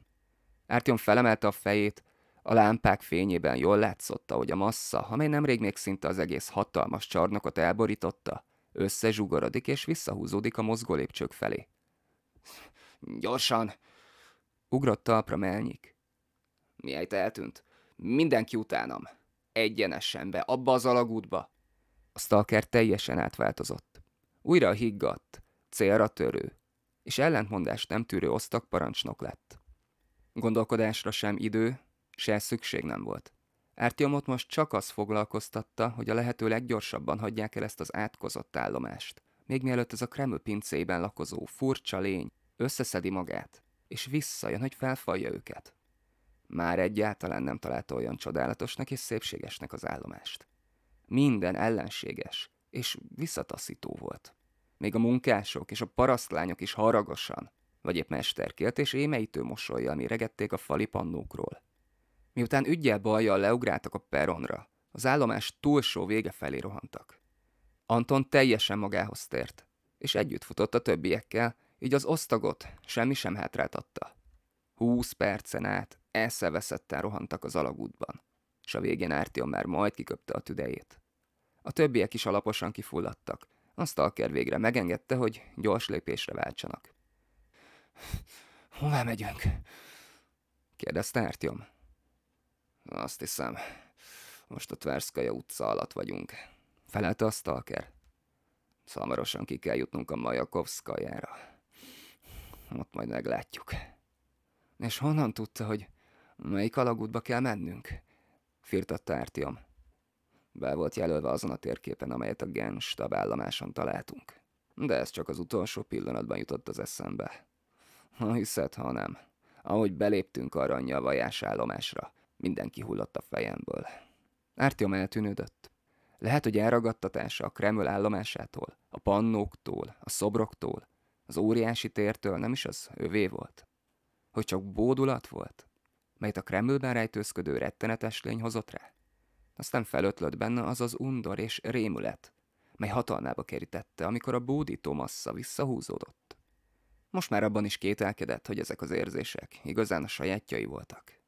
Ártion felemelte a fejét, a lámpák fényében jól látszotta, hogy a massza, amely nemrég még szinte az egész hatalmas csarnokot elborította, Összezsugorodik és visszahúzódik a mozgó lépcsők felé. Gyorsan! Ugrott talpra melnyik. Miért eltűnt? Mindenki utánam. Egyenesen be, abba az alagútba. A stalker teljesen átváltozott. Újra higgadt, célra törő, és ellentmondást nem tűrő osztak parancsnok lett. Gondolkodásra sem idő, se szükség nem volt. Ártyomot most csak az foglalkoztatta, hogy a lehető leggyorsabban hagyják el ezt az átkozott állomást. Még mielőtt ez a Kreml pincében lakozó furcsa lény összeszedi magát, és visszajön, hogy felfalja őket. Már egyáltalán nem találta olyan csodálatosnak és szépségesnek az állomást. Minden ellenséges és visszataszító volt. Még a munkások és a parasztlányok is haragosan, vagy épp mesterkélt és émeitő mosolyjal méregették a fali pannókról. Miután ügyjel bajjal leugráltak a peronra, az állomás túlsó vége felé rohantak. Anton teljesen magához tért, és együtt futott a többiekkel, így az osztagot semmi sem hátráltatta. Húsz percen át elszeveszetten rohantak az alagútban, és a végén Ártion már majd kiköpte a tüdejét. A többiek is alaposan kifulladtak, a stalker végre megengedte, hogy gyors lépésre váltsanak. Hm, hová megyünk? kérdezte Ártiom. Azt hiszem, most a Tverszkaja utca alatt vagyunk. Felelte a stalker? Szamarosan ki kell jutnunk a Majakovszkajára. Ott majd meglátjuk. És honnan tudta, hogy melyik alagútba kell mennünk? Firtatta Ártiom. Be volt jelölve azon a térképen, amelyet a Gens tabállamáson találtunk. De ez csak az utolsó pillanatban jutott az eszembe. Ha hiszed, ha nem. Ahogy beléptünk arra a nyavajás állomásra, minden kihullott a fejemből. Ártyom eltűnődött. Lehet, hogy elragadtatása a Kreml állomásától, a pannóktól, a szobroktól, az óriási tértől nem is az övé volt. Hogy csak bódulat volt, melyet a Kremlben rejtőzködő rettenetes lény hozott rá. Aztán felötlött benne az az undor és rémület, mely hatalmába kerítette, amikor a bódító massza visszahúzódott. Most már abban is kételkedett, hogy ezek az érzések igazán a sajátjai voltak.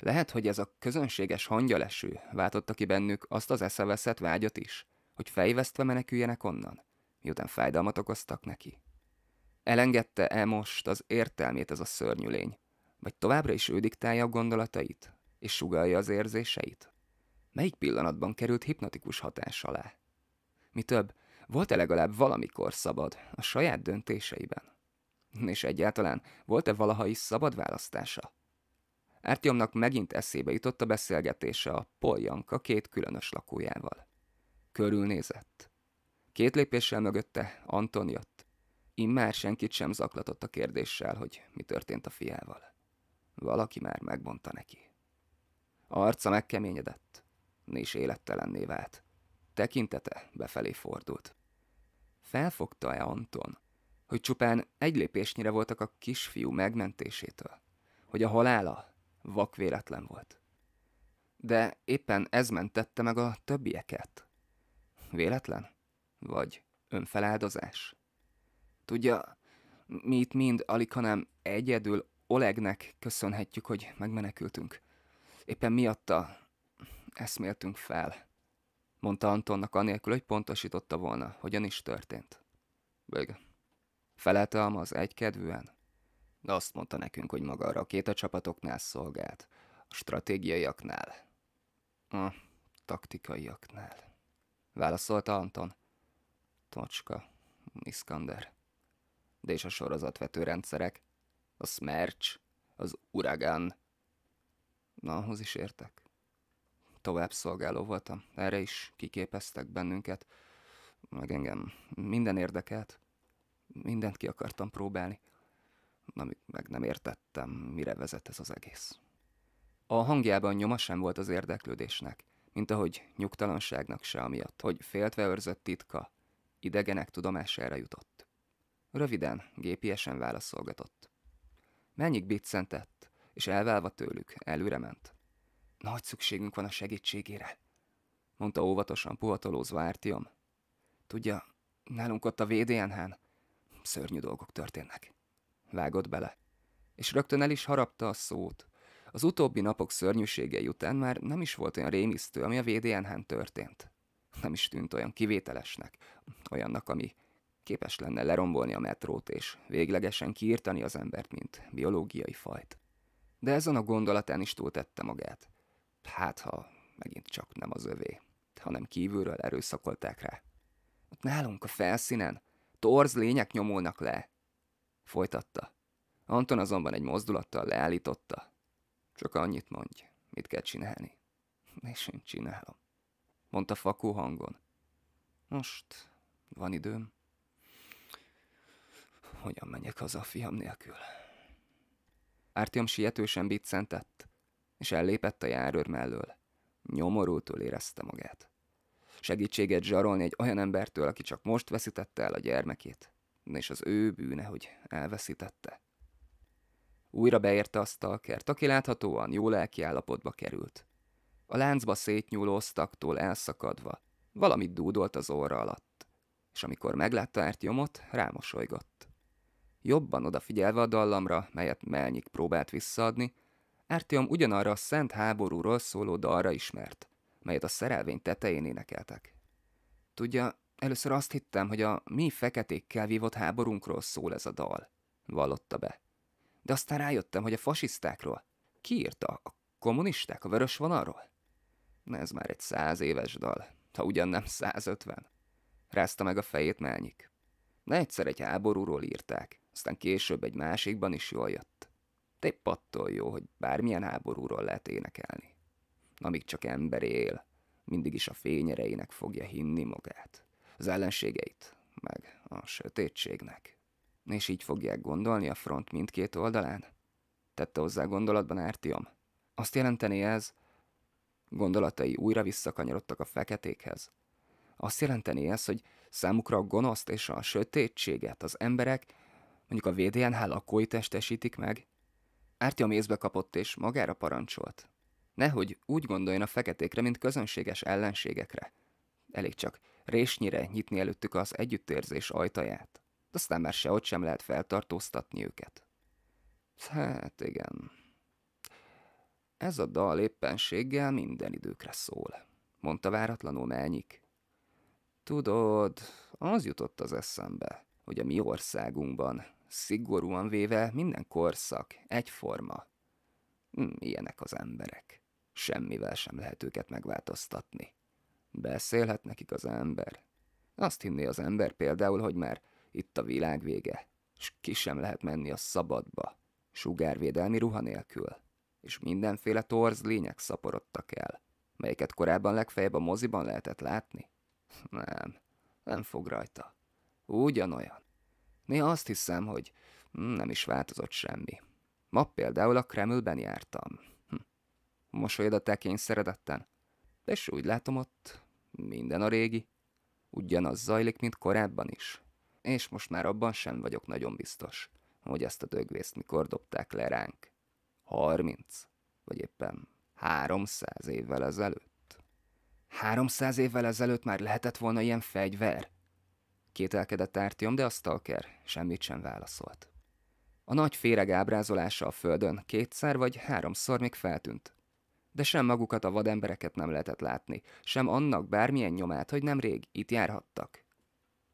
Lehet, hogy ez a közönséges hangyaleső váltotta ki bennük azt az eszeveszett vágyat is, hogy fejvesztve meneküljenek onnan, miután fájdalmat okoztak neki. Elengedte-e most az értelmét ez a lény, vagy továbbra is ő diktálja a gondolatait, és sugalja az érzéseit? Melyik pillanatban került hipnotikus hatás alá? Mi több, volt-e legalább valamikor szabad a saját döntéseiben? És egyáltalán volt-e valaha is szabad választása? Ártyomnak megint eszébe jutott a beszélgetése a Poljanka két különös lakójával. Körülnézett. Két lépéssel mögötte Anton jött. Immár senkit sem zaklatott a kérdéssel, hogy mi történt a fiával. Valaki már megmondta neki. A arca megkeményedett, és élettelenné vált. Tekintete befelé fordult. Felfogta-e Anton, hogy csupán egy lépésnyire voltak a kisfiú megmentésétől? Hogy a halála vak véletlen volt. De éppen ez mentette meg a többieket. Véletlen? Vagy önfeláldozás? Tudja, mi itt mind alig, hanem egyedül Olegnek köszönhetjük, hogy megmenekültünk. Éppen miatta eszméltünk fel, mondta Antonnak anélkül, hogy pontosította volna, hogyan is történt. Bög. Felelte az egykedvűen, de azt mondta nekünk, hogy maga a rakétacsapatoknál szolgált, a stratégiaiaknál, a taktikaiaknál. Válaszolta Anton. Tocska, Iskander. De és a sorozatvető rendszerek? A Smerch, az Uragán. Na, ahhoz is értek. Tovább szolgáló voltam, erre is kiképeztek bennünket, meg engem minden érdekelt. Mindent ki akartam próbálni amit meg nem értettem, mire vezet ez az egész. A hangjában nyoma sem volt az érdeklődésnek, mint ahogy nyugtalanságnak se amiatt, hogy féltve őrzött titka, idegenek tudomására jutott. Röviden, gépiesen válaszolgatott. Mennyik biccentett, és elválva tőlük, előre ment. Nagy szükségünk van a segítségére, mondta óvatosan puhatolózva Ártiom. Tudja, nálunk ott a VDNH-n szörnyű dolgok történnek vágott bele. És rögtön el is harapta a szót. Az utóbbi napok szörnyűségei után már nem is volt olyan rémisztő, ami a VDNH-n történt. Nem is tűnt olyan kivételesnek, olyannak, ami képes lenne lerombolni a metrót és véglegesen kiirtani az embert, mint biológiai fajt. De ezen a gondolatán is túltette magát. Hát, ha megint csak nem az övé, hanem kívülről erőszakolták rá. Ott nálunk a felszínen torz lények nyomulnak le, Folytatta. Anton azonban egy mozdulattal leállította. Csak annyit mondj, mit kell csinálni. És én csinálom. Mondta fakó hangon. Most van időm. Hogyan menjek haza a fiam nélkül? Ártyom sietősen biccentett, és ellépett a járőr mellől. Nyomorultól érezte magát. Segítséget zsarolni egy olyan embertől, aki csak most veszítette el a gyermekét és az ő bűne, hogy elveszítette. Újra beérte azt a kert, aki láthatóan jó lelki állapotba került. A láncba szétnyúló osztaktól elszakadva, valamit dúdolt az orra alatt, és amikor meglátta ártyomot, rámosolygott. Jobban odafigyelve a dallamra, melyet Melnyik próbált visszaadni, Ártyom ugyanarra a szent háborúról szóló dalra ismert, melyet a szerelvény tetején énekeltek. Tudja, Először azt hittem, hogy a mi feketékkel vívott háborunkról szól ez a dal, vallotta be. De aztán rájöttem, hogy a fasisztákról. Ki írta? A kommunisták a vörös vonalról? Na ez már egy száz éves dal, ha ugyan nem 150. Rázta meg a fejét Melnyik. Na egyszer egy háborúról írták, aztán később egy másikban is jól jött. Épp attól jó, hogy bármilyen háborúról lehet énekelni. Amíg csak ember él, mindig is a fényereinek fogja hinni magát az ellenségeit, meg a sötétségnek. És így fogják gondolni a front mindkét oldalán? Tette hozzá gondolatban Ártiom. Azt jelenteni ez, gondolatai újra visszakanyarodtak a feketékhez. Azt jelenteni ez, hogy számukra a gonoszt és a sötétséget az emberek, mondjuk a VDNH lakói testesítik meg? Ártiom észbe kapott és magára parancsolt. Nehogy úgy gondoljon a feketékre, mint közönséges ellenségekre. Elég csak résnyire nyitni előttük az együttérzés ajtaját, de aztán már sehogy sem lehet feltartóztatni őket. Hát igen. Ez a dal éppenséggel minden időkre szól, mondta váratlanul Melnyik. Tudod, az jutott az eszembe, hogy a mi országunkban, szigorúan véve minden korszak, egyforma. Hm, ilyenek az emberek. Semmivel sem lehet őket megváltoztatni. Beszélhet nekik az ember. Azt hinné az ember például, hogy már itt a világ vége, és ki sem lehet menni a szabadba, sugárvédelmi ruha nélkül, és mindenféle torz lények szaporodtak el, melyeket korábban legfeljebb a moziban lehetett látni. Nem, nem fog rajta. Ugyanolyan. Néha azt hiszem, hogy nem is változott semmi. Ma például a Kremlben jártam. Hm. Mosolyod a tekény szeredetten? és úgy látom ott minden a régi. Ugyanaz zajlik, mint korábban is. És most már abban sem vagyok nagyon biztos, hogy ezt a dögvészt mikor dobták le ránk. Harminc, vagy éppen háromszáz évvel ezelőtt. háromszáz évvel ezelőtt már lehetett volna ilyen fegyver? Kételkedett Ártiom, de a stalker semmit sem válaszolt. A nagy féreg ábrázolása a földön kétszer vagy háromszor még feltűnt, de sem magukat a vadembereket nem lehetett látni, sem annak bármilyen nyomát, hogy nemrég itt járhattak.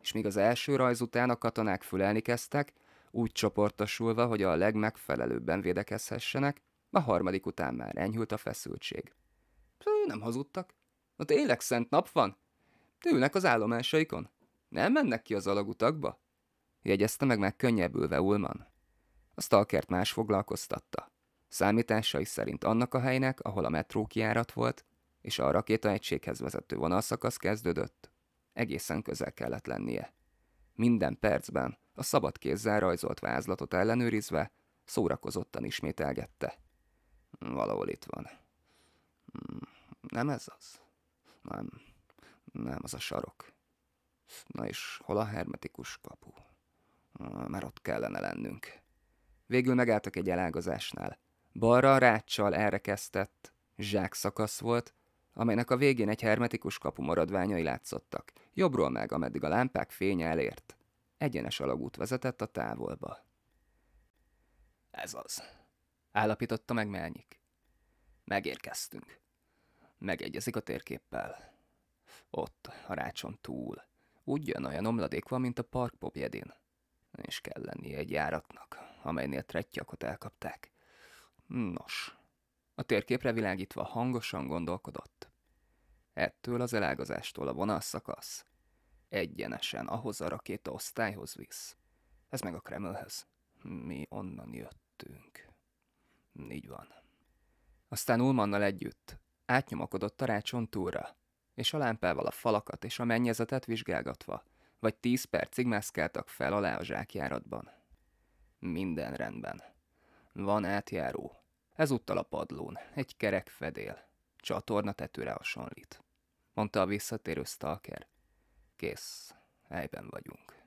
És míg az első rajz után a katonák fülelni kezdtek, úgy csoportosulva, hogy a legmegfelelőbben védekezhessenek, a harmadik után már enyhült a feszültség. Nem hazudtak. Na tényleg szent nap van? Ülnek az állomásaikon? Nem mennek ki az alagutakba? Jegyezte meg meg könnyebbülve Ulman. A stalkert más foglalkoztatta. Számításai szerint annak a helynek, ahol a metró kiárat volt, és a rakéta egységhez vezető vonalszakasz kezdődött, egészen közel kellett lennie. Minden percben a szabad kézzel rajzolt vázlatot ellenőrizve szórakozottan ismételgette. Valahol itt van. Hmm, nem ez az? Nem. Nem az a sarok. Na és hol a hermetikus kapu? Már ott kellene lennünk. Végül megálltak egy elágazásnál. Balra ráccsal elrekesztett zsákszakasz volt, amelynek a végén egy hermetikus kapu maradványai látszottak, jobbról meg, ameddig a lámpák fénye elért. Egyenes alagút vezetett a távolba. Ez az, állapította meg Melnyik. Megérkeztünk. Megegyezik a térképpel. Ott, a rácson túl. Ugyanolyan omladék van, mint a park És kell lennie egy járatnak, amelynél trettyakot elkapták. Nos. A térképre világítva hangosan gondolkodott. Ettől az elágazástól a vonalszakasz egyenesen ahhoz a rakéta osztályhoz visz. Ez meg a Kremlhöz. Mi onnan jöttünk. Így van. Aztán Ulmannal együtt átnyomakodott a rácson túlra, és a lámpával a falakat és a mennyezetet vizsgálgatva, vagy tíz percig mászkáltak fel alá a zsákjáratban. Minden rendben. Van átjáró. Ezúttal a padlón, egy kerek fedél. Csatorna tetőre hasonlít. Mondta a visszatérő stalker. Kész, helyben vagyunk.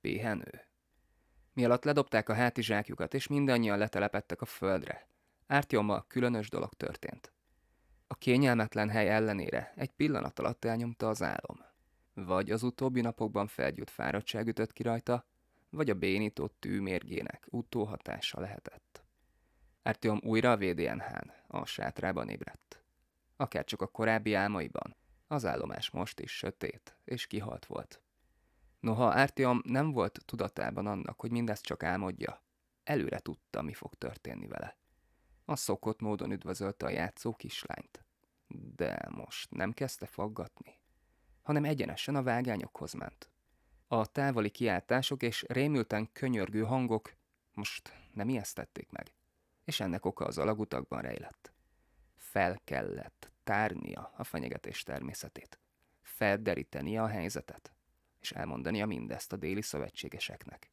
Pihenő. Mielatt ledobták a hátizsákjukat, és mindannyian letelepettek a földre. Ártyommal különös dolog történt. A kényelmetlen hely ellenére egy pillanat alatt elnyomta az álom. Vagy az utóbbi napokban felgyújt fáradtság ütött ki rajta, vagy a bénított tűmérgének utóhatása lehetett. Ártiom újra a VDNH-n, a sátrában ébredt. Akárcsak a korábbi álmaiban, az állomás most is sötét és kihalt volt. Noha Ártiom nem volt tudatában annak, hogy mindezt csak álmodja, előre tudta, mi fog történni vele. A szokott módon üdvözölte a játszó kislányt. De most nem kezdte faggatni, hanem egyenesen a vágányokhoz ment. A távoli kiáltások és rémülten könyörgő hangok most nem ijesztették meg, és ennek oka az alagutakban rejlett. Fel kellett tárnia a fenyegetés természetét, felderítenie a helyzetet, és elmondania mindezt a déli szövetségeseknek.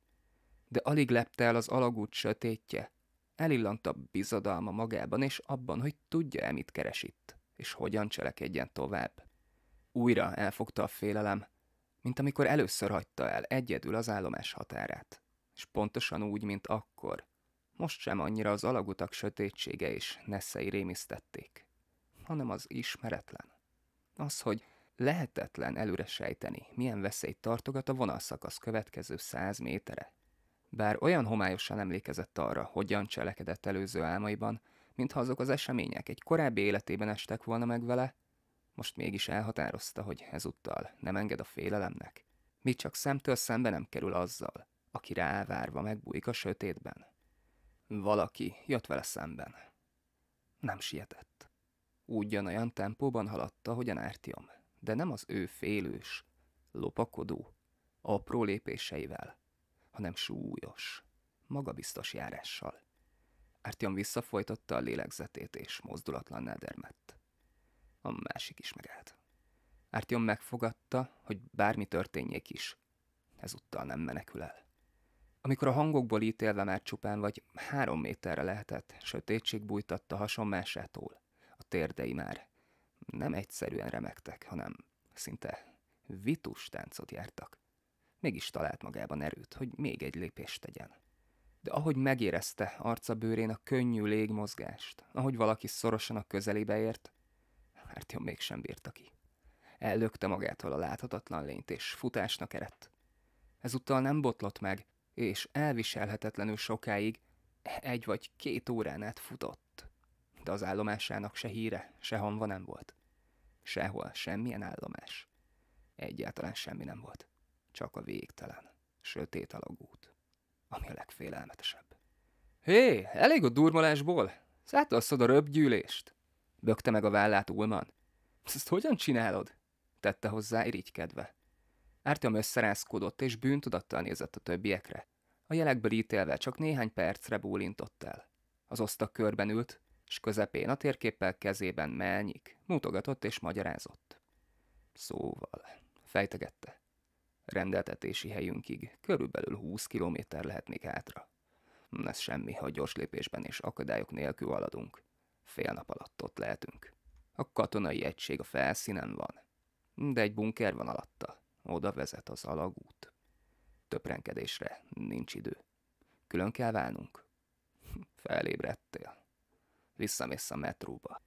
De alig lepte el az alagút sötétje, elillant a bizadalma magában és abban, hogy tudja el, mit keres itt, és hogyan cselekedjen tovább. Újra elfogta a félelem, mint amikor először hagyta el egyedül az állomás határát. És pontosan úgy, mint akkor. Most sem annyira az alagutak sötétsége és neszei rémisztették, hanem az ismeretlen. Az, hogy lehetetlen előre sejteni, milyen veszélyt tartogat a vonalszakasz következő száz métere. Bár olyan homályosan emlékezett arra, hogyan cselekedett előző álmaiban, mintha azok az események egy korábbi életében estek volna meg vele, most mégis elhatározta, hogy ezúttal nem enged a félelemnek. Mi csak szemtől szembe nem kerül azzal, aki rávárva megbújik a sötétben. Valaki jött vele szemben. Nem sietett. olyan tempóban haladta, a nártiom, de nem az ő félős, lopakodó, apró lépéseivel, hanem súlyos, magabiztos járással. Ártiom visszafolytotta a lélegzetét, és mozdulatlan nedermett a másik is megállt. Ártion megfogadta, hogy bármi történjék is, ezúttal nem menekül el. Amikor a hangokból ítélve már csupán vagy három méterre lehetett, sötétség bújtatta hasonmásától, a térdei már nem egyszerűen remektek, hanem szinte vitus táncot jártak. Mégis talált magában erőt, hogy még egy lépést tegyen. De ahogy megérezte arca bőrén a könnyű légmozgást, ahogy valaki szorosan a közelébe ért, mert Mártion mégsem bírta ki. Ellökte magától a láthatatlan lényt, és futásnak erett. Ezúttal nem botlott meg, és elviselhetetlenül sokáig, egy vagy két órán át futott. De az állomásának se híre, se hanva nem volt. Sehol semmilyen állomás. Egyáltalán semmi nem volt. Csak a végtelen, sötét alagút, ami a legfélelmetesebb. Hé, elég a durmolásból! Szátasszod a röpgyűlést! Bökte meg a vállát Ulman. Ezt hogyan csinálod? Tette hozzá irigykedve. Ártyom összerázkodott és bűntudattal nézett a többiekre. A jelekből ítélve csak néhány percre bólintott el. Az osztag körben ült, s közepén a térképpel kezében melnyik, mutogatott és magyarázott. Szóval, fejtegette. Rendeltetési helyünkig körülbelül 20 kilométer lehetnék hátra. Hm, ez semmi, ha gyors lépésben és akadályok nélkül haladunk. Fél nap alatt ott lehetünk. A katonai egység a felszínen van. De egy bunker van alatta. Oda vezet az alagút. Töprenkedésre nincs idő. Külön kell válnunk? *laughs* Felébredtél. Visszamész a metróba.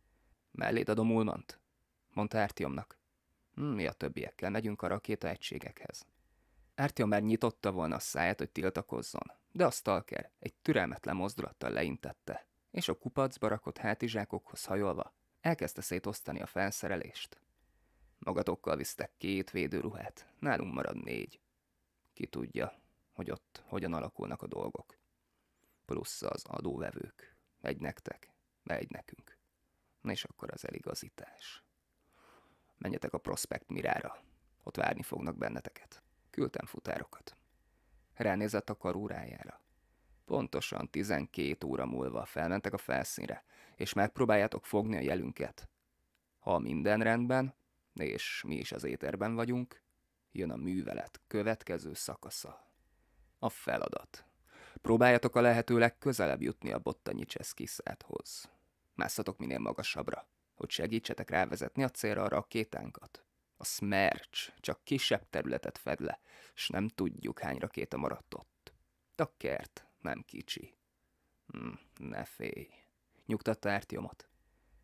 Melléd adom Ulmant? Mondta Ártiomnak. Hm, mi a többiekkel? Megyünk a rakéta egységekhez. Ártiom már nyitotta volna a száját, hogy tiltakozzon, de a stalker egy türelmetlen mozdulattal leintette és a kupacba rakott hátizsákokhoz hajolva elkezdte szétosztani a felszerelést. Magatokkal visztek két védőruhát, nálunk marad négy. Ki tudja, hogy ott hogyan alakulnak a dolgok. Plusz az adóvevők. Egy nektek, egy nekünk. Na és akkor az eligazítás. Menjetek a Prospect Mirára. Ott várni fognak benneteket. Küldtem futárokat. Ránézett a karórájára. Pontosan 12 óra múlva felmentek a felszínre, és megpróbáljátok fogni a jelünket. Ha minden rendben, és mi is az éterben vagyunk, jön a művelet következő szakasza. A feladat. Próbáljatok a lehető legközelebb jutni a bottanyi cseszkiszáthoz. Másszatok minél magasabbra, hogy segítsetek rávezetni a célra a rakétánkat. A Smerch csak kisebb területet fed le, s nem tudjuk hány rakéta maradt ott. A kert nem kicsi. Hm, ne félj. Nyugtatta Ártyomot.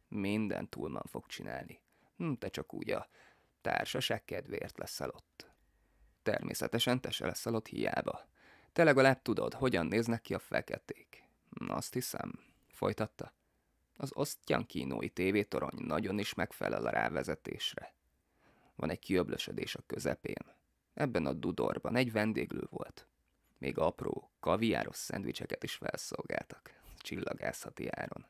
Minden túlman fog csinálni. Hm, te csak úgy a társaság kedvéért leszel ott. Természetesen te se leszel ott hiába. Te legalább tudod, hogyan néznek ki a feketék. Hm, azt hiszem, folytatta. Az osztyan kínói tévétorony nagyon is megfelel a rávezetésre. Van egy kiöblösödés a közepén. Ebben a dudorban egy vendéglő volt még apró, kaviáros szendvicseket is felszolgáltak, csillagászati áron.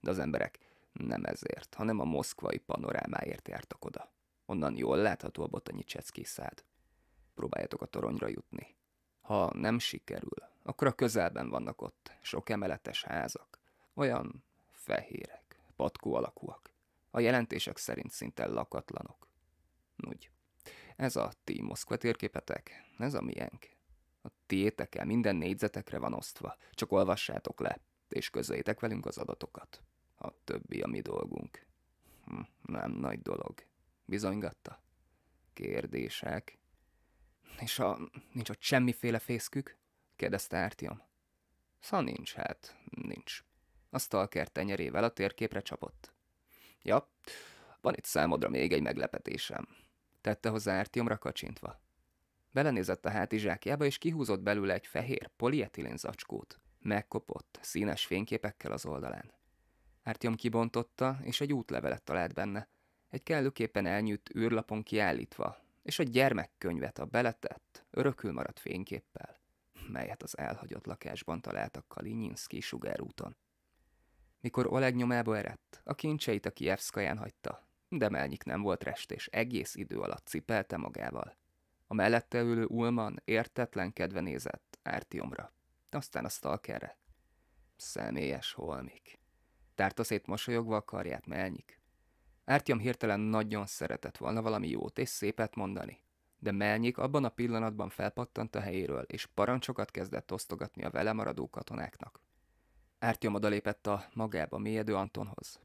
De az emberek nem ezért, hanem a moszkvai panorámáért jártak oda. Onnan jól látható a botanyi csecki szád. Próbáljatok a toronyra jutni. Ha nem sikerül, akkor a közelben vannak ott sok emeletes házak, olyan fehérek, patkó alakúak, a jelentések szerint szinte lakatlanok. Úgy. Ez a ti Moszkva térképetek, ez a miénk. A tiétekkel minden négyzetekre van osztva. Csak olvassátok le, és közöljétek velünk az adatokat. A többi a mi dolgunk. Hm, nem nagy dolog. Bizonygatta? Kérdések. És a, nincs ott semmiféle fészkük? kérdezte Ártiom. Sza szóval nincs, hát nincs. A stalker tenyerével a térképre csapott. Ja, van itt számodra még egy meglepetésem. Tette hozzá Ártiomra kacsintva. Belenézett a hátizsákjába, és kihúzott belőle egy fehér polietilén zacskót. Megkopott, színes fényképekkel az oldalán. Ártyom kibontotta, és egy útlevelet talált benne. Egy kellőképpen elnyűjt űrlapon kiállítva, és a gyermekkönyvet a beletett, örökül maradt fényképpel, melyet az elhagyott lakásban találtak Kalinyinszki sugárúton. Mikor Oleg nyomába erett, a kincseit a Kievszkaján hagyta, de Melnyik nem volt rest, és egész idő alatt cipelte magával – a mellette ülő Ullman kedve nézett Ártiomra, aztán a stalkerre. Személyes holmik. Tárta szét mosolyogva a karját melnyik. Ártiom hirtelen nagyon szeretett volna valami jót és szépet mondani, de Melnyik abban a pillanatban felpattant a helyéről, és parancsokat kezdett osztogatni a vele maradó katonáknak. Ártyom odalépett a magába mélyedő Antonhoz.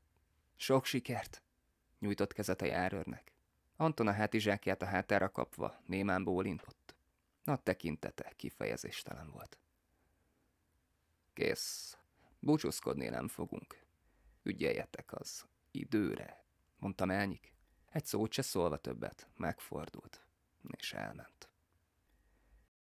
Sok sikert! nyújtott kezet a járőrnek. Anton a hátizsákját a hátára kapva némán bólintott. Nagy tekintete kifejezéstelen volt. Kész. Búcsúszkodni nem fogunk. Ügyeljetek az időre, mondta elnyik. Egy szót se szólva többet, megfordult, és elment.